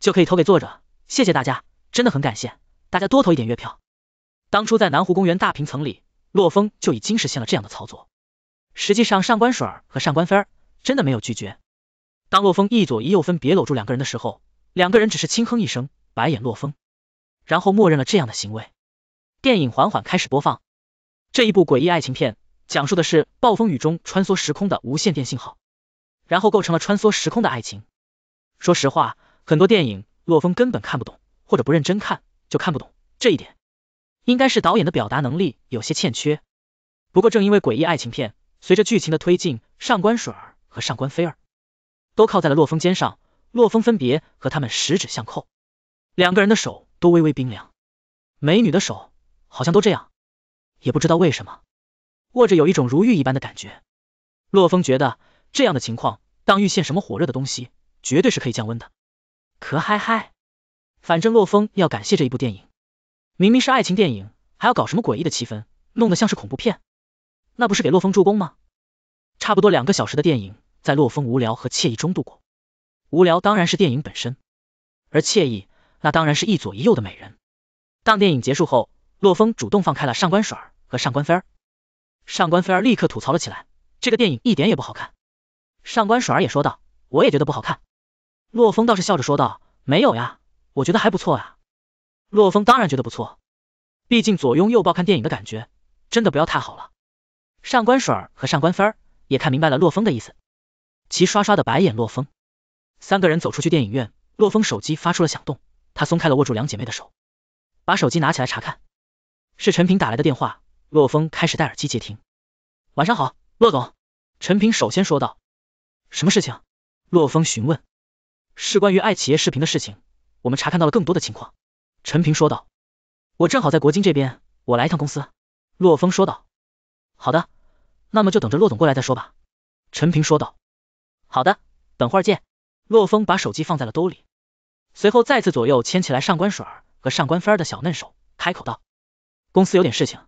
就可以投给作者，谢谢大家，真的很感谢，大家多投一点月票。当初在南湖公园大平层里，洛风就已经实现了这样的操作。实际上，上官水儿和上官飞儿真的没有拒绝。当洛风一左一右分别搂住两个人的时候，两个人只是轻哼一声，白眼洛风，然后默认了这样的行为。电影缓缓开始播放，这一部诡异爱情片讲述的是暴风雨中穿梭时空的无线电信号，然后构成了穿梭时空的爱情。说实话，很多电影洛风根本看不懂，或者不认真看就看不懂这一点。应该是导演的表达能力有些欠缺，不过正因为诡异爱情片，随着剧情的推进，上官水儿和上官飞儿都靠在了洛风肩上，洛风分别和他们十指相扣，两个人的手都微微冰凉，美女的手好像都这样，也不知道为什么，握着有一种如玉一般的感觉，洛风觉得这样的情况，当遇现什么火热的东西，绝对是可以降温的，可嗨嗨，反正洛风要感谢这一部电影。明明是爱情电影，还要搞什么诡异的气氛，弄得像是恐怖片，那不是给洛风助攻吗？差不多两个小时的电影，在洛风无聊和惬意中度过。无聊当然是电影本身，而惬意那当然是一左一右的美人。当电影结束后，洛风主动放开了上官水儿和上官飞儿。上官飞儿立刻吐槽了起来，这个电影一点也不好看。上官水儿也说道，我也觉得不好看。洛风倒是笑着说道，没有呀，我觉得还不错呀。洛风当然觉得不错，毕竟左拥右抱看电影的感觉真的不要太好了。上官水儿和上官芬儿也看明白了洛风的意思，齐刷刷的白眼洛风。三个人走出去电影院，洛风手机发出了响动，他松开了握住两姐妹的手，把手机拿起来查看，是陈平打来的电话。洛风开始戴耳机接听，晚上好，洛总。陈平首先说道，什么事情？洛风询问，是关于爱企业视频的事情，我们查看到了更多的情况。陈平说道：“我正好在国金这边，我来一趟公司。”洛风说道：“好的，那么就等着洛总过来再说吧。”陈平说道：“好的，等会儿见。”洛风把手机放在了兜里，随后再次左右牵起来上官水儿和上官飞儿的小嫩手，开口道：“公司有点事情，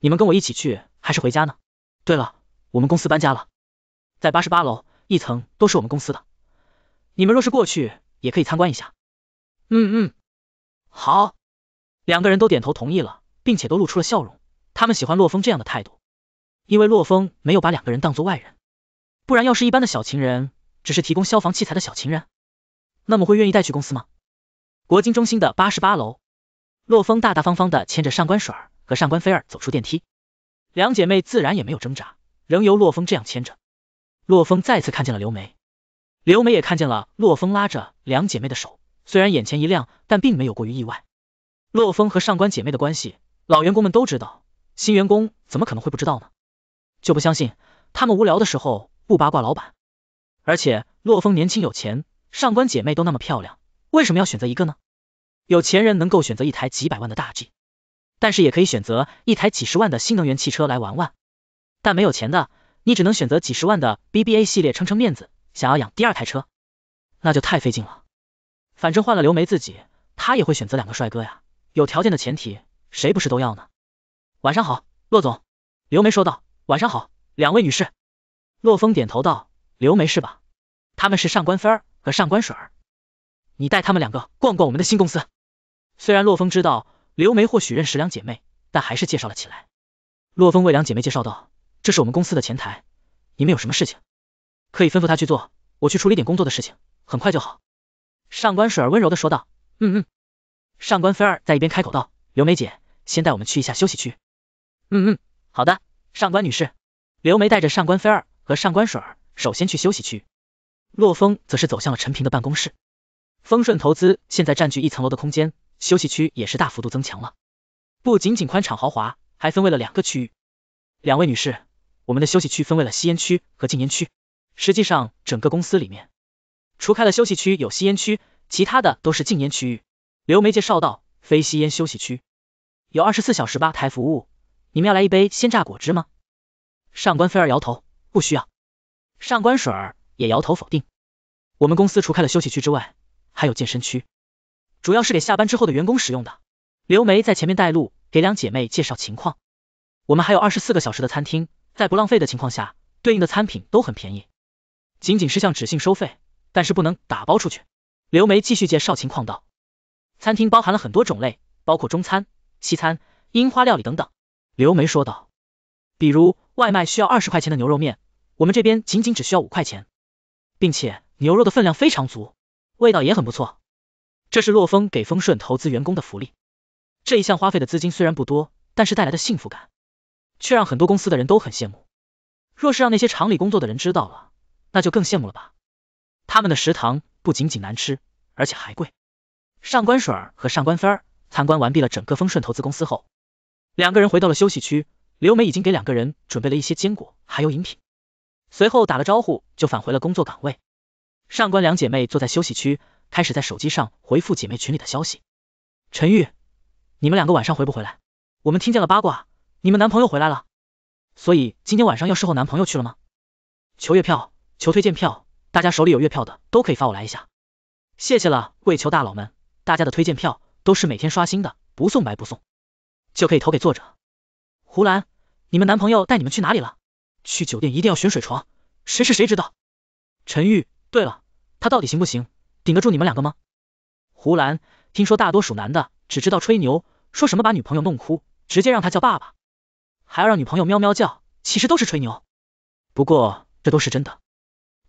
你们跟我一起去还是回家呢？对了，我们公司搬家了，在八十八楼一层都是我们公司的，你们若是过去也可以参观一下。”嗯嗯。好，两个人都点头同意了，并且都露出了笑容。他们喜欢洛风这样的态度，因为洛风没有把两个人当做外人。不然要是一般的小情人，只是提供消防器材的小情人，那么会愿意带去公司吗？国金中心的八十八楼，洛风大大方方的牵着上官水儿和上官飞儿走出电梯，两姐妹自然也没有挣扎，仍由洛风这样牵着。洛风再次看见了刘梅，刘梅也看见了洛风拉着两姐妹的手。虽然眼前一亮，但并没有过于意外。洛风和上官姐妹的关系，老员工们都知道，新员工怎么可能会不知道呢？就不相信他们无聊的时候不八卦老板。而且洛风年轻有钱，上官姐妹都那么漂亮，为什么要选择一个呢？有钱人能够选择一台几百万的大 G，但是也可以选择一台几十万的新能源汽车来玩玩。但没有钱的，你只能选择几十万的 BBA 系列撑撑面子。想要养第二台车，那就太费劲了。反正换了刘梅自己，她也会选择两个帅哥呀。有条件的前提，谁不是都要呢？晚上好，骆总。刘梅说道：“晚上好，两位女士。”洛峰点头道：“刘梅是吧？她们是上官芬儿和上官水儿，你带她们两个逛逛我们的新公司。”虽然洛峰知道刘梅或许认识两姐妹，但还是介绍了起来。洛峰为两姐妹介绍道：“这是我们公司的前台，你们有什么事情，可以吩咐她去做，我去处理点工作的事情，很快就好。”上官水儿温柔的说道：“嗯嗯。”上官飞儿在一边开口道：“刘梅姐，先带我们去一下休息区。”“嗯嗯，好的，上官女士。”刘梅带着上官飞儿和上官水儿首先去休息区，洛风则是走向了陈平的办公室。丰顺投资现在占据一层楼的空间，休息区也是大幅度增强了，不仅仅宽敞豪华，还分为了两个区域。两位女士，我们的休息区分为了吸烟区和禁烟区。实际上，整个公司里面。除开了休息区有吸烟区，其他的都是禁烟区域。刘梅介绍道，非吸烟休息区有二十四小时吧台服务，你们要来一杯鲜榨果汁吗？上官飞儿摇头，不需要。上官水儿也摇头否定。我们公司除开了休息区之外，还有健身区，主要是给下班之后的员工使用的。刘梅在前面带路，给两姐妹介绍情况。我们还有二十四个小时的餐厅，在不浪费的情况下，对应的餐品都很便宜，仅仅是向指性收费。但是不能打包出去。刘梅继续介绍情况道：“餐厅包含了很多种类，包括中餐、西餐、樱花料理等等。”刘梅说道：“比如外卖需要二十块钱的牛肉面，我们这边仅仅只需要五块钱，并且牛肉的分量非常足，味道也很不错。这是洛风给丰顺投资员工的福利。这一项花费的资金虽然不多，但是带来的幸福感，却让很多公司的人都很羡慕。若是让那些厂里工作的人知道了，那就更羡慕了吧。”他们的食堂不仅仅难吃，而且还贵。上官水儿和上官芬儿参观完毕了整个丰顺投资公司后，两个人回到了休息区。刘梅已经给两个人准备了一些坚果，还有饮品。随后打了招呼，就返回了工作岗位。上官两姐妹坐在休息区，开始在手机上回复姐妹群里的消息。陈玉，你们两个晚上回不回来？我们听见了八卦，你们男朋友回来了，所以今天晚上要侍候男朋友去了吗？求月票，求推荐票。大家手里有月票的都可以发我来一下，谢谢了，为求大佬们，大家的推荐票都是每天刷新的，不送白不送，就可以投给作者。胡兰，你们男朋友带你们去哪里了？去酒店一定要选水床，谁是谁知道？陈玉，对了，他到底行不行？顶得住你们两个吗？胡兰，听说大多数男的只知道吹牛，说什么把女朋友弄哭，直接让他叫爸爸，还要让女朋友喵喵叫，其实都是吹牛，不过这都是真的。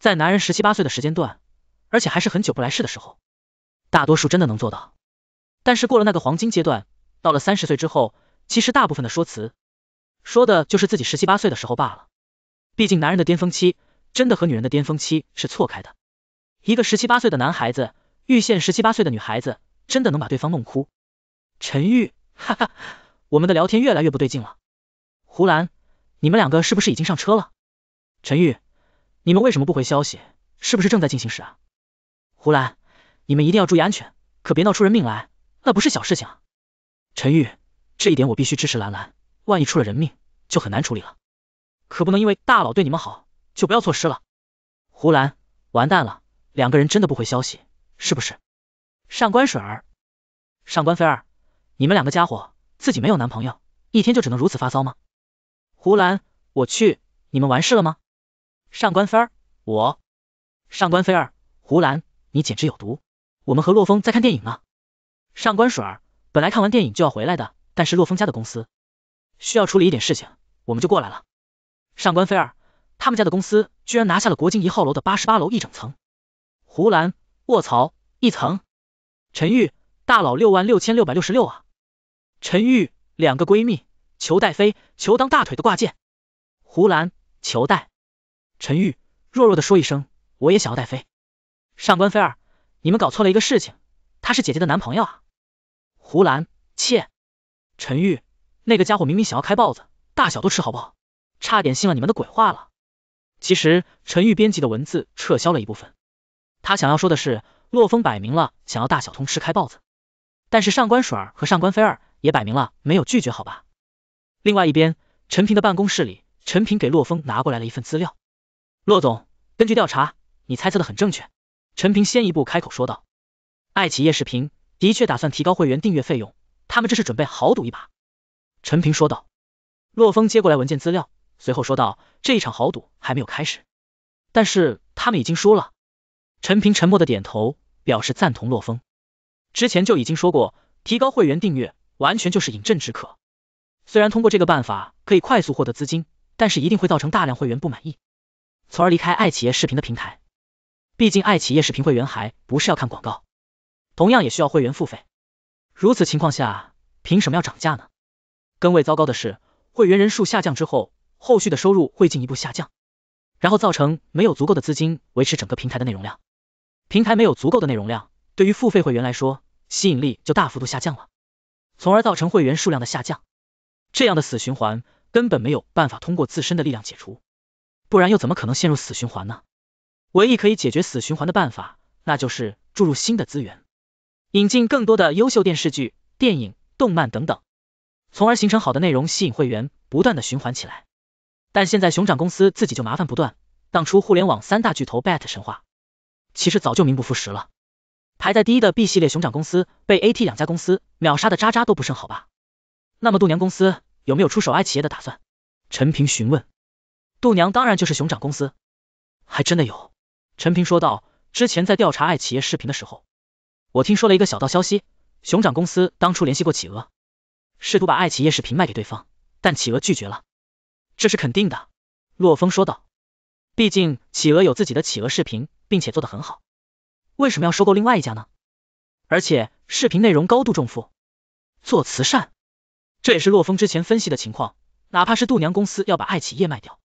在男人十七八岁的时间段，而且还是很久不来事的时候，大多数真的能做到。但是过了那个黄金阶段，到了三十岁之后，其实大部分的说辞，说的就是自己十七八岁的时候罢了。毕竟男人的巅峰期，真的和女人的巅峰期是错开的。一个十七八岁的男孩子遇见十七八岁的女孩子，真的能把对方弄哭。陈玉，哈哈，我们的聊天越来越不对劲了。胡兰，你们两个是不是已经上车了？陈玉。你们为什么不回消息？是不是正在进行时啊？胡兰，你们一定要注意安全，可别闹出人命来，那不是小事情啊！陈玉，这一点我必须支持兰兰，万一出了人命，就很难处理了，可不能因为大佬对你们好就不要措施了。胡兰，完蛋了，两个人真的不回消息，是不是？上官水儿，上官飞儿，你们两个家伙自己没有男朋友，一天就只能如此发骚吗？胡兰，我去，你们完事了吗？上官飞儿，我上官飞儿，胡兰，你简直有毒！我们和洛风在看电影呢。上官水儿本来看完电影就要回来的，但是洛风家的公司需要处理一点事情，我们就过来了。上官飞儿他们家的公司居然拿下了国金一号楼的八十八楼一整层。胡兰，卧槽，一层！陈玉大佬六万六千六百六十六啊！陈玉两个闺蜜，求带飞，求当大腿的挂件。胡兰，求带。陈玉弱弱的说一声，我也想要带飞上官飞儿，你们搞错了一个事情，他是姐姐的男朋友啊。胡兰切，陈玉那个家伙明明想要开豹子，大小都吃好不好？差点信了你们的鬼话了。其实陈玉编辑的文字撤销了一部分，他想要说的是，洛风摆明了想要大小通吃开豹子，但是上官水儿和上官飞儿也摆明了没有拒绝好吧。另外一边，陈平的办公室里，陈平给洛风拿过来了一份资料。洛总，根据调查，你猜测的很正确。陈平先一步开口说道：“爱奇艺视频的确打算提高会员订阅费用，他们这是准备豪赌一把。”陈平说道。洛风接过来文件资料，随后说道：“这一场豪赌还没有开始，但是他们已经输了。”陈平沉默的点头，表示赞同。洛风之前就已经说过，提高会员订阅完全就是饮鸩止渴。虽然通过这个办法可以快速获得资金，但是一定会造成大量会员不满意。从而离开爱企业视频的平台，毕竟爱企业视频会员还不是要看广告，同样也需要会员付费，如此情况下，凭什么要涨价呢？更为糟糕的是，会员人数下降之后，后续的收入会进一步下降，然后造成没有足够的资金维持整个平台的内容量，平台没有足够的内容量，对于付费会员来说，吸引力就大幅度下降了，从而造成会员数量的下降，这样的死循环根本没有办法通过自身的力量解除。不然又怎么可能陷入死循环呢？唯一可以解决死循环的办法，那就是注入新的资源，引进更多的优秀电视剧、电影、动漫等等，从而形成好的内容吸引会员，不断的循环起来。但现在熊掌公司自己就麻烦不断，当初互联网三大巨头 BAT 神话，其实早就名不副实了。排在第一的 B 系列熊掌公司，被 A T 两家公司秒杀的渣渣都不剩，好吧？那么度娘公司有没有出手爱企业的打算？陈平询问。度娘当然就是熊掌公司，还真的有。陈平说道：“之前在调查爱奇艺视频的时候，我听说了一个小道消息，熊掌公司当初联系过企鹅，试图把爱奇艺视频卖给对方，但企鹅拒绝了。这是肯定的。”洛风说道：“毕竟企鹅有自己的企鹅视频，并且做得很好，为什么要收购另外一家呢？而且视频内容高度重复，做慈善，这也是洛风之前分析的情况。哪怕是度娘公司要把爱奇艺卖掉。”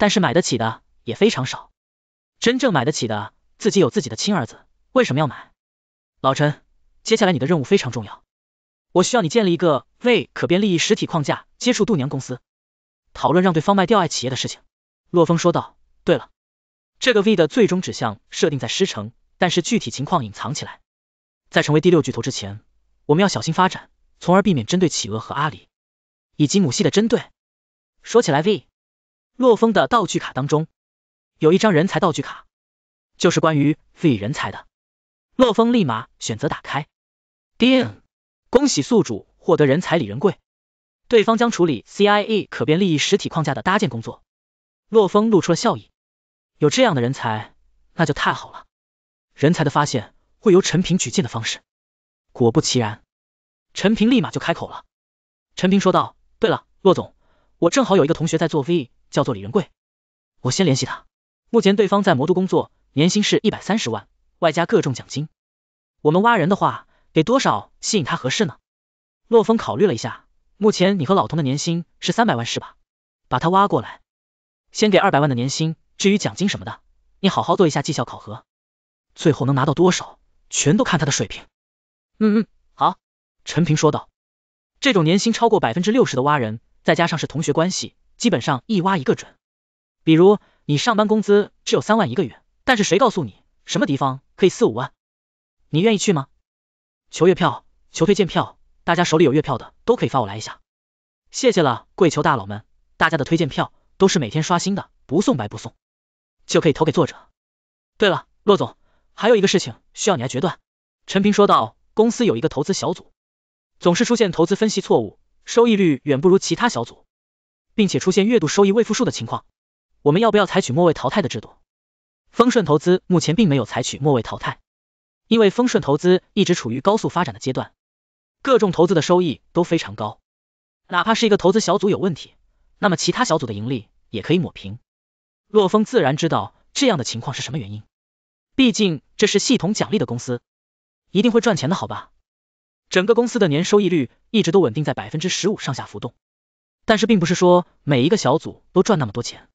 但是买得起的也非常少，真正买得起的自己有自己的亲儿子，为什么要买？老陈，接下来你的任务非常重要，我需要你建立一个 V 可变利益实体框架，接触度娘公司，讨论让对方卖掉爱企业的事情。洛风说道。对了，这个 V 的最终指向设定在师城，但是具体情况隐藏起来，在成为第六巨头之前，我们要小心发展，从而避免针对企鹅和阿里以及母系的针对。说起来 V。洛风的道具卡当中有一张人才道具卡，就是关于 V 人才的。洛风立马选择打开。叮，恭喜宿主获得人才李仁贵，对方将处理 C I E 可变利益实体框架的搭建工作。洛风露出了笑意，有这样的人才，那就太好了。人才的发现会由陈平举荐的方式。果不其然，陈平立马就开口了。陈平说道：“对了，洛总，我正好有一个同学在做 V。”叫做李仁贵，我先联系他。目前对方在魔都工作，年薪是一百三十万，外加各种奖金。我们挖人的话，给多少吸引他合适呢？洛风考虑了一下，目前你和老童的年薪是三百万是吧？把他挖过来，先给二百万的年薪，至于奖金什么的，你好好做一下绩效考核，最后能拿到多少，全都看他的水平。嗯嗯，好。陈平说道，这种年薪超过百分之六十的挖人，再加上是同学关系。基本上一挖一个准，比如你上班工资只有三万一个月，但是谁告诉你什么地方可以四五万？你愿意去吗？求月票，求推荐票，大家手里有月票的都可以发我来一下，谢谢了，跪求大佬们，大家的推荐票都是每天刷新的，不送白不送，就可以投给作者。对了，骆总还有一个事情需要你来决断。陈平说道，公司有一个投资小组，总是出现投资分析错误，收益率远不如其他小组。并且出现月度收益未负数的情况，我们要不要采取末位淘汰的制度？丰顺投资目前并没有采取末位淘汰，因为丰顺投资一直处于高速发展的阶段，各种投资的收益都非常高，哪怕是一个投资小组有问题，那么其他小组的盈利也可以抹平。洛风自然知道这样的情况是什么原因，毕竟这是系统奖励的公司，一定会赚钱的好吧？整个公司的年收益率一直都稳定在百分之十五上下浮动。但是并不是说每一个小组都赚那么多钱，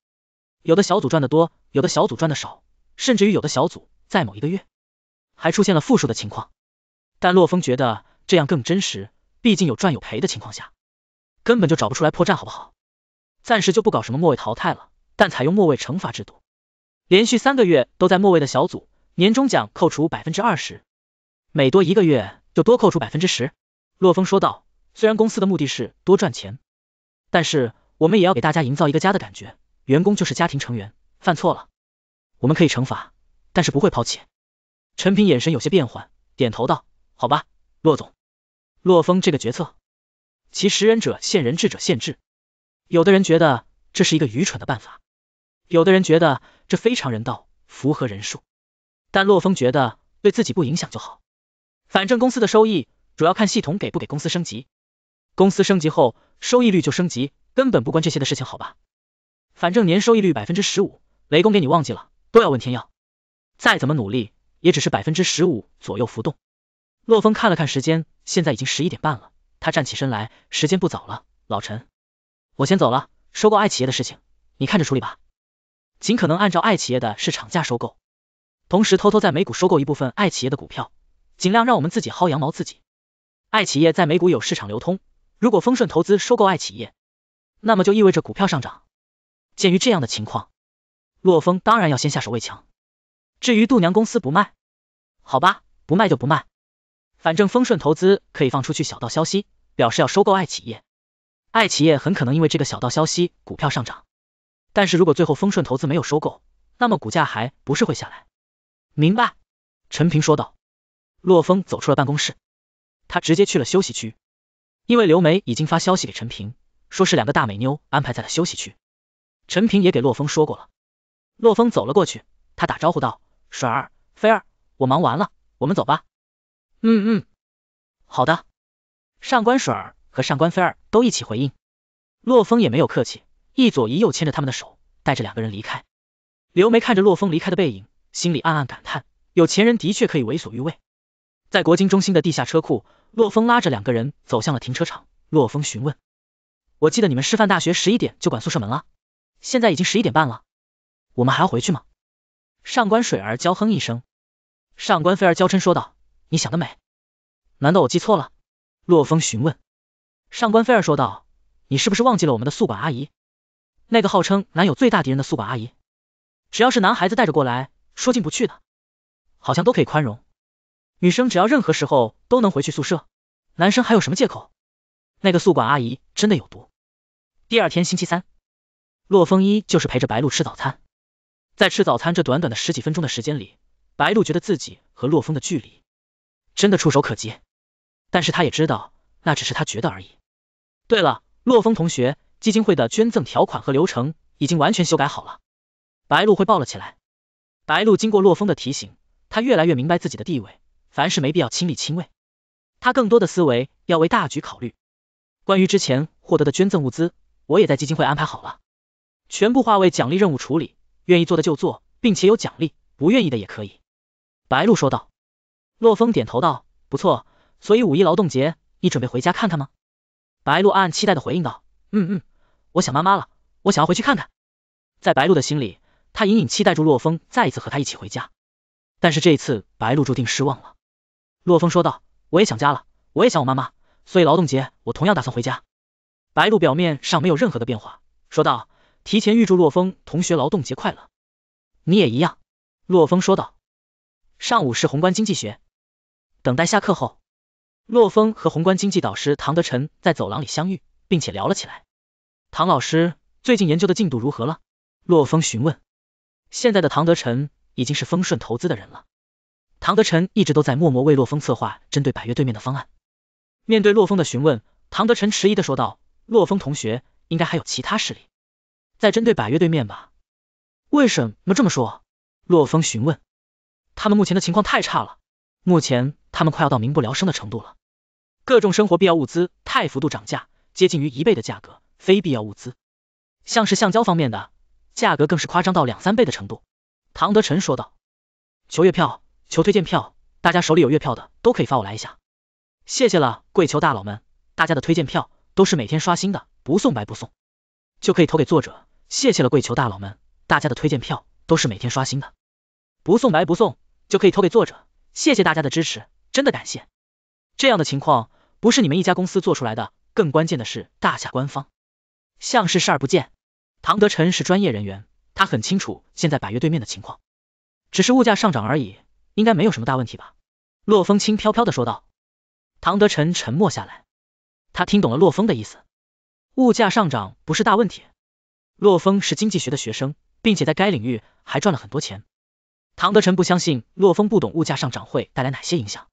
有的小组赚的多，有的小组赚的少，甚至于有的小组在某一个月还出现了负数的情况。但洛风觉得这样更真实，毕竟有赚有赔的情况下，根本就找不出来破绽，好不好？暂时就不搞什么末位淘汰了，但采用末位惩罚制度，连续三个月都在末位的小组，年终奖扣除百分之二十，每多一个月就多扣除百分之十。洛风说道，虽然公司的目的是多赚钱。但是我们也要给大家营造一个家的感觉，员工就是家庭成员，犯错了我们可以惩罚，但是不会抛弃。陈平眼神有些变幻，点头道：“好吧，洛总。”洛风这个决策，其识人者限人，智者限智。有的人觉得这是一个愚蠢的办法，有的人觉得这非常人道，符合人数。但洛风觉得对自己不影响就好，反正公司的收益主要看系统给不给公司升级。公司升级后，收益率就升级，根本不关这些的事情，好吧？反正年收益率百分之十五，雷公给你忘记了，都要问天耀。再怎么努力，也只是百分之十五左右浮动。洛风看了看时间，现在已经十一点半了，他站起身来，时间不早了，老陈，我先走了。收购爱企业的事情，你看着处理吧，尽可能按照爱企业的市场价收购，同时偷偷在美股收购一部分爱企业的股票，尽量让我们自己薅羊毛自己。爱企业在美股有市场流通。如果丰顺投资收购爱企业，那么就意味着股票上涨。鉴于这样的情况，洛风当然要先下手为强。至于度娘公司不卖，好吧，不卖就不卖。反正丰顺投资可以放出去小道消息，表示要收购爱企业，爱企业很可能因为这个小道消息股票上涨。但是如果最后丰顺投资没有收购，那么股价还不是会下来。明白？陈平说道。洛风走出了办公室，他直接去了休息区。因为刘梅已经发消息给陈平，说是两个大美妞安排在了休息区，陈平也给洛风说过了。洛风走了过去，他打招呼道：“水儿，菲儿，我忙完了，我们走吧。”“嗯嗯，好的。”上官水儿和上官飞儿都一起回应。洛风也没有客气，一左一右牵着他们的手，带着两个人离开。刘梅看着洛风离开的背影，心里暗暗感叹：有钱人的确可以为所欲为。在国金中心的地下车库，洛风拉着两个人走向了停车场。洛风询问：“我记得你们师范大学十一点就管宿舍门了，现在已经十一点半了，我们还要回去吗？”上官水儿娇哼一声，上官飞儿娇嗔说道：“你想得美，难道我记错了？”洛风询问，上官飞儿说道：“你是不是忘记了我们的宿管阿姨？那个号称男友最大敌人的宿管阿姨，只要是男孩子带着过来说进不去的，好像都可以宽容。”女生只要任何时候都能回去宿舍，男生还有什么借口？那个宿管阿姨真的有毒。第二天星期三，洛风一就是陪着白露吃早餐，在吃早餐这短短的十几分钟的时间里，白露觉得自己和洛风的距离真的触手可及，但是他也知道那只是他觉得而已。对了，洛风同学基金会的捐赠条款和流程已经完全修改好了，白露汇报了起来。白露经过洛风的提醒，他越来越明白自己的地位。凡事没必要亲力亲为，他更多的思维要为大局考虑。关于之前获得的捐赠物资，我也在基金会安排好了，全部化为奖励任务处理，愿意做的就做，并且有奖励，不愿意的也可以。白露说道。洛风点头道：“不错。”所以五一劳动节，你准备回家看看吗？”白露暗暗期待的回应道：“嗯嗯，我想妈妈了，我想要回去看看。”在白露的心里，她隐隐期待住洛风再一次和他一起回家，但是这一次白露注定失望了。洛风说道：“我也想家了，我也想我妈妈，所以劳动节我同样打算回家。”白露表面上没有任何的变化，说道：“提前预祝洛风同学劳动节快乐，你也一样。”洛风说道：“上午是宏观经济学，等待下课后，洛风和宏观经济导师唐德臣在走廊里相遇，并且聊了起来。唐老师最近研究的进度如何了？”洛风询问。现在的唐德臣已经是丰顺投资的人了。唐德臣一直都在默默为洛风策划针对百越对面的方案。面对洛风的询问，唐德臣迟疑的说道：“洛风同学，应该还有其他势力在针对百越对面吧？为什么这么说？”洛风询问。他们目前的情况太差了，目前他们快要到民不聊生的程度了。各种生活必要物资太幅度涨价，接近于一倍的价格。非必要物资，像是橡胶方面的，价格更是夸张到两三倍的程度。唐德臣说道：“求月票。”求推荐票，大家手里有月票的都可以发我来一下，谢谢了，跪求大佬们，大家的推荐票都是每天刷新的，不送白不送，就可以投给作者，谢谢了，跪求大佬们，大家的推荐票都是每天刷新的，不送白不送，就可以投给作者，谢谢大家的支持，真的感谢。这样的情况不是你们一家公司做出来的，更关键的是大夏官方像是视而不见。唐德臣是专业人员，他很清楚现在百越对面的情况，只是物价上涨而已。应该没有什么大问题吧？洛风轻飘飘的说道。唐德臣沉默下来，他听懂了洛风的意思，物价上涨不是大问题。洛风是经济学的学生，并且在该领域还赚了很多钱。唐德臣不相信洛风不懂物价上涨会带来哪些影响，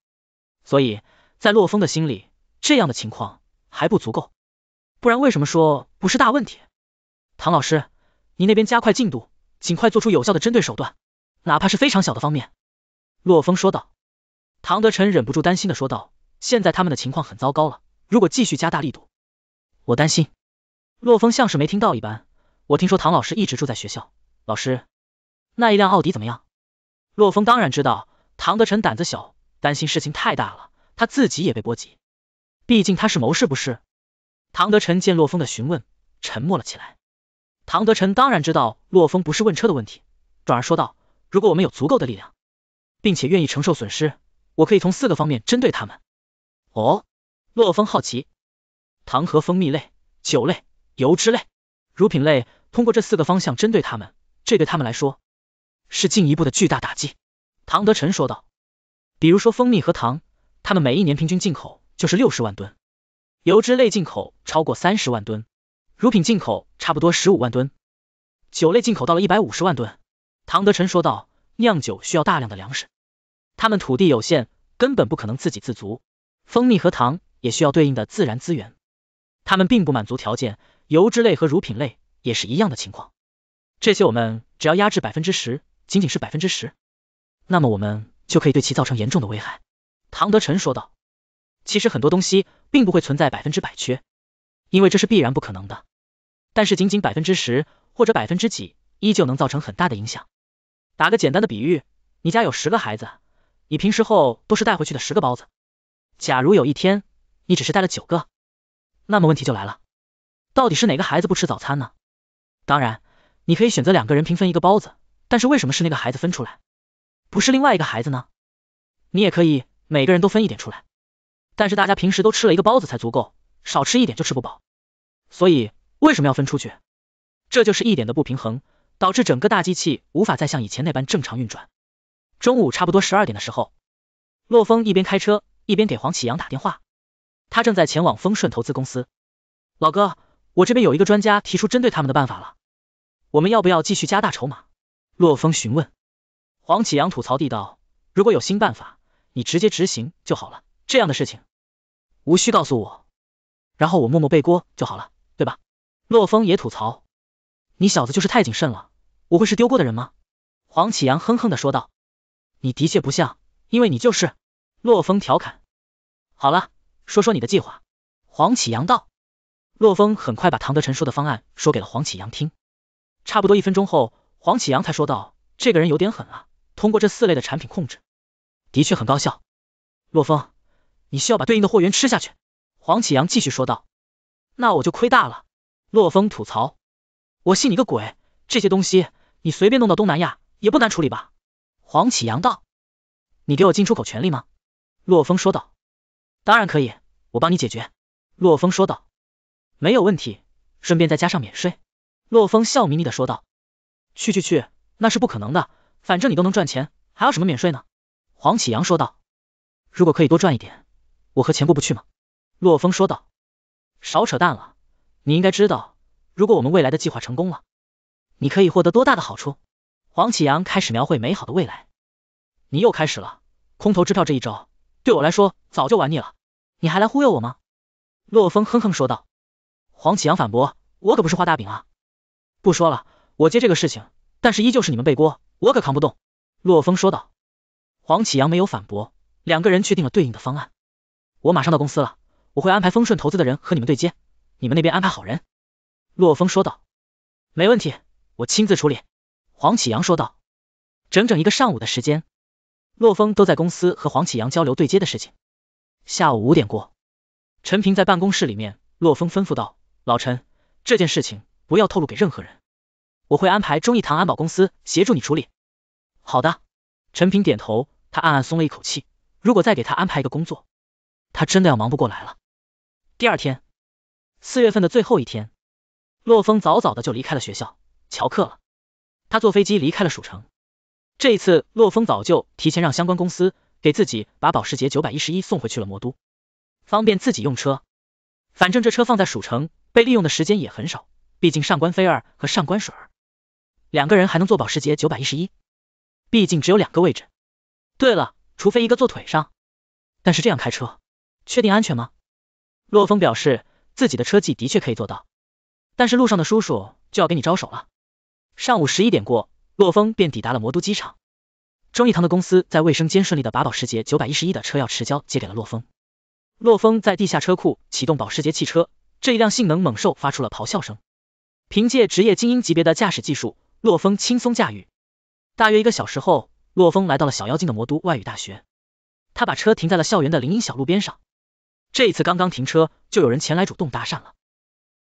所以在洛风的心里，这样的情况还不足够，不然为什么说不是大问题？唐老师，你那边加快进度，尽快做出有效的针对手段，哪怕是非常小的方面。洛风说道，唐德臣忍不住担心的说道：“现在他们的情况很糟糕了，如果继续加大力度，我担心。”洛风像是没听到一般。我听说唐老师一直住在学校，老师，那一辆奥迪怎么样？洛风当然知道，唐德臣胆子小，担心事情太大了，他自己也被波及，毕竟他是谋士不是？唐德臣见洛风的询问，沉默了起来。唐德臣当然知道洛风不是问车的问题，转而说道：“如果我们有足够的力量。”并且愿意承受损失，我可以从四个方面针对他们。哦，洛风好奇，糖和蜂蜜类、酒类、油脂类、乳品类，通过这四个方向针对他们，这对他们来说是进一步的巨大打击。唐德臣说道，比如说蜂蜜和糖，他们每一年平均进口就是六十万吨，油脂类进口超过三十万吨，乳品进口差不多十五万吨，酒类进口到了一百五十万吨。唐德臣说道。酿酒需要大量的粮食，他们土地有限，根本不可能自给自足。蜂蜜和糖也需要对应的自然资源，他们并不满足条件。油脂类和乳品类也是一样的情况，这些我们只要压制百分之十，仅仅是百分之十，那么我们就可以对其造成严重的危害。唐德臣说道，其实很多东西并不会存在百分之百缺，因为这是必然不可能的，但是仅仅百分之十或者百分之几，依旧能造成很大的影响。打个简单的比喻，你家有十个孩子，你平时后都是带回去的十个包子。假如有一天你只是带了九个，那么问题就来了，到底是哪个孩子不吃早餐呢？当然，你可以选择两个人平分一个包子，但是为什么是那个孩子分出来，不是另外一个孩子呢？你也可以每个人都分一点出来，但是大家平时都吃了一个包子才足够，少吃一点就吃不饱，所以为什么要分出去？这就是一点的不平衡。导致整个大机器无法再像以前那般正常运转。中午差不多十二点的时候，洛风一边开车一边给黄启阳打电话，他正在前往丰顺投资公司。老哥，我这边有一个专家提出针对他们的办法了，我们要不要继续加大筹码？洛风询问。黄启阳吐槽地道：“如果有新办法，你直接执行就好了，这样的事情无需告诉我，然后我默默背锅就好了，对吧？”洛风也吐槽：“你小子就是太谨慎了。”我会是丢过的人吗？黄启阳哼哼的说道。你的确不像，因为你就是。洛风调侃。好了，说说你的计划。黄启阳道。洛风很快把唐德臣说的方案说给了黄启阳听。差不多一分钟后，黄启阳才说道：“这个人有点狠啊，通过这四类的产品控制，的确很高效。”洛风，你需要把对应的货源吃下去。黄启阳继续说道。那我就亏大了。洛风吐槽。我信你个鬼，这些东西。你随便弄到东南亚也不难处理吧？黄启阳道。你给我进出口权利吗？洛风说道。当然可以，我帮你解决。洛风说道。没有问题，顺便再加上免税。洛风笑眯眯的说道。去去去，那是不可能的，反正你都能赚钱，还有什么免税呢？黄启阳说道。如果可以多赚一点，我和钱过不去吗？洛风说道。少扯淡了，你应该知道，如果我们未来的计划成功了。你可以获得多大的好处？黄启阳开始描绘美好的未来。你又开始了空头支票这一招，对我来说早就玩腻了，你还来忽悠我吗？洛风哼哼说道。黄启阳反驳，我可不是画大饼啊。不说了，我接这个事情，但是依旧是你们背锅，我可扛不动。洛风说道。黄启阳没有反驳，两个人确定了对应的方案。我马上到公司了，我会安排丰顺投资的人和你们对接，你们那边安排好人。洛风说道。没问题。我亲自处理。”黄启阳说道。整整一个上午的时间，洛风都在公司和黄启阳交流对接的事情。下午五点过，陈平在办公室里面，洛风吩咐道：“老陈，这件事情不要透露给任何人，我会安排忠义堂安保公司协助你处理。”“好的。”陈平点头，他暗暗松了一口气。如果再给他安排一个工作，他真的要忙不过来了。第二天，四月份的最后一天，洛风早早的就离开了学校。乔克了，他坐飞机离开了蜀城。这一次，洛风早就提前让相关公司给自己把保时捷九百一十一送回去了魔都，方便自己用车。反正这车放在蜀城被利用的时间也很少，毕竟上官飞儿和上官水儿两个人还能坐保时捷九百一十一，毕竟只有两个位置。对了，除非一个坐腿上，但是这样开车确定安全吗？洛风表示自己的车技的确可以做到，但是路上的叔叔就要给你招手了。上午十一点过，洛风便抵达了魔都机场。忠义堂的公司在卫生间顺利的把保时捷九百一十一的车钥匙交接给了洛风。洛风在地下车库启动保时捷汽车，这一辆性能猛兽发出了咆哮声。凭借职业精英级别的驾驶技术，洛风轻松驾驭。大约一个小时后，洛风来到了小妖精的魔都外语大学。他把车停在了校园的林荫小路边上。这一次刚刚停车，就有人前来主动搭讪了。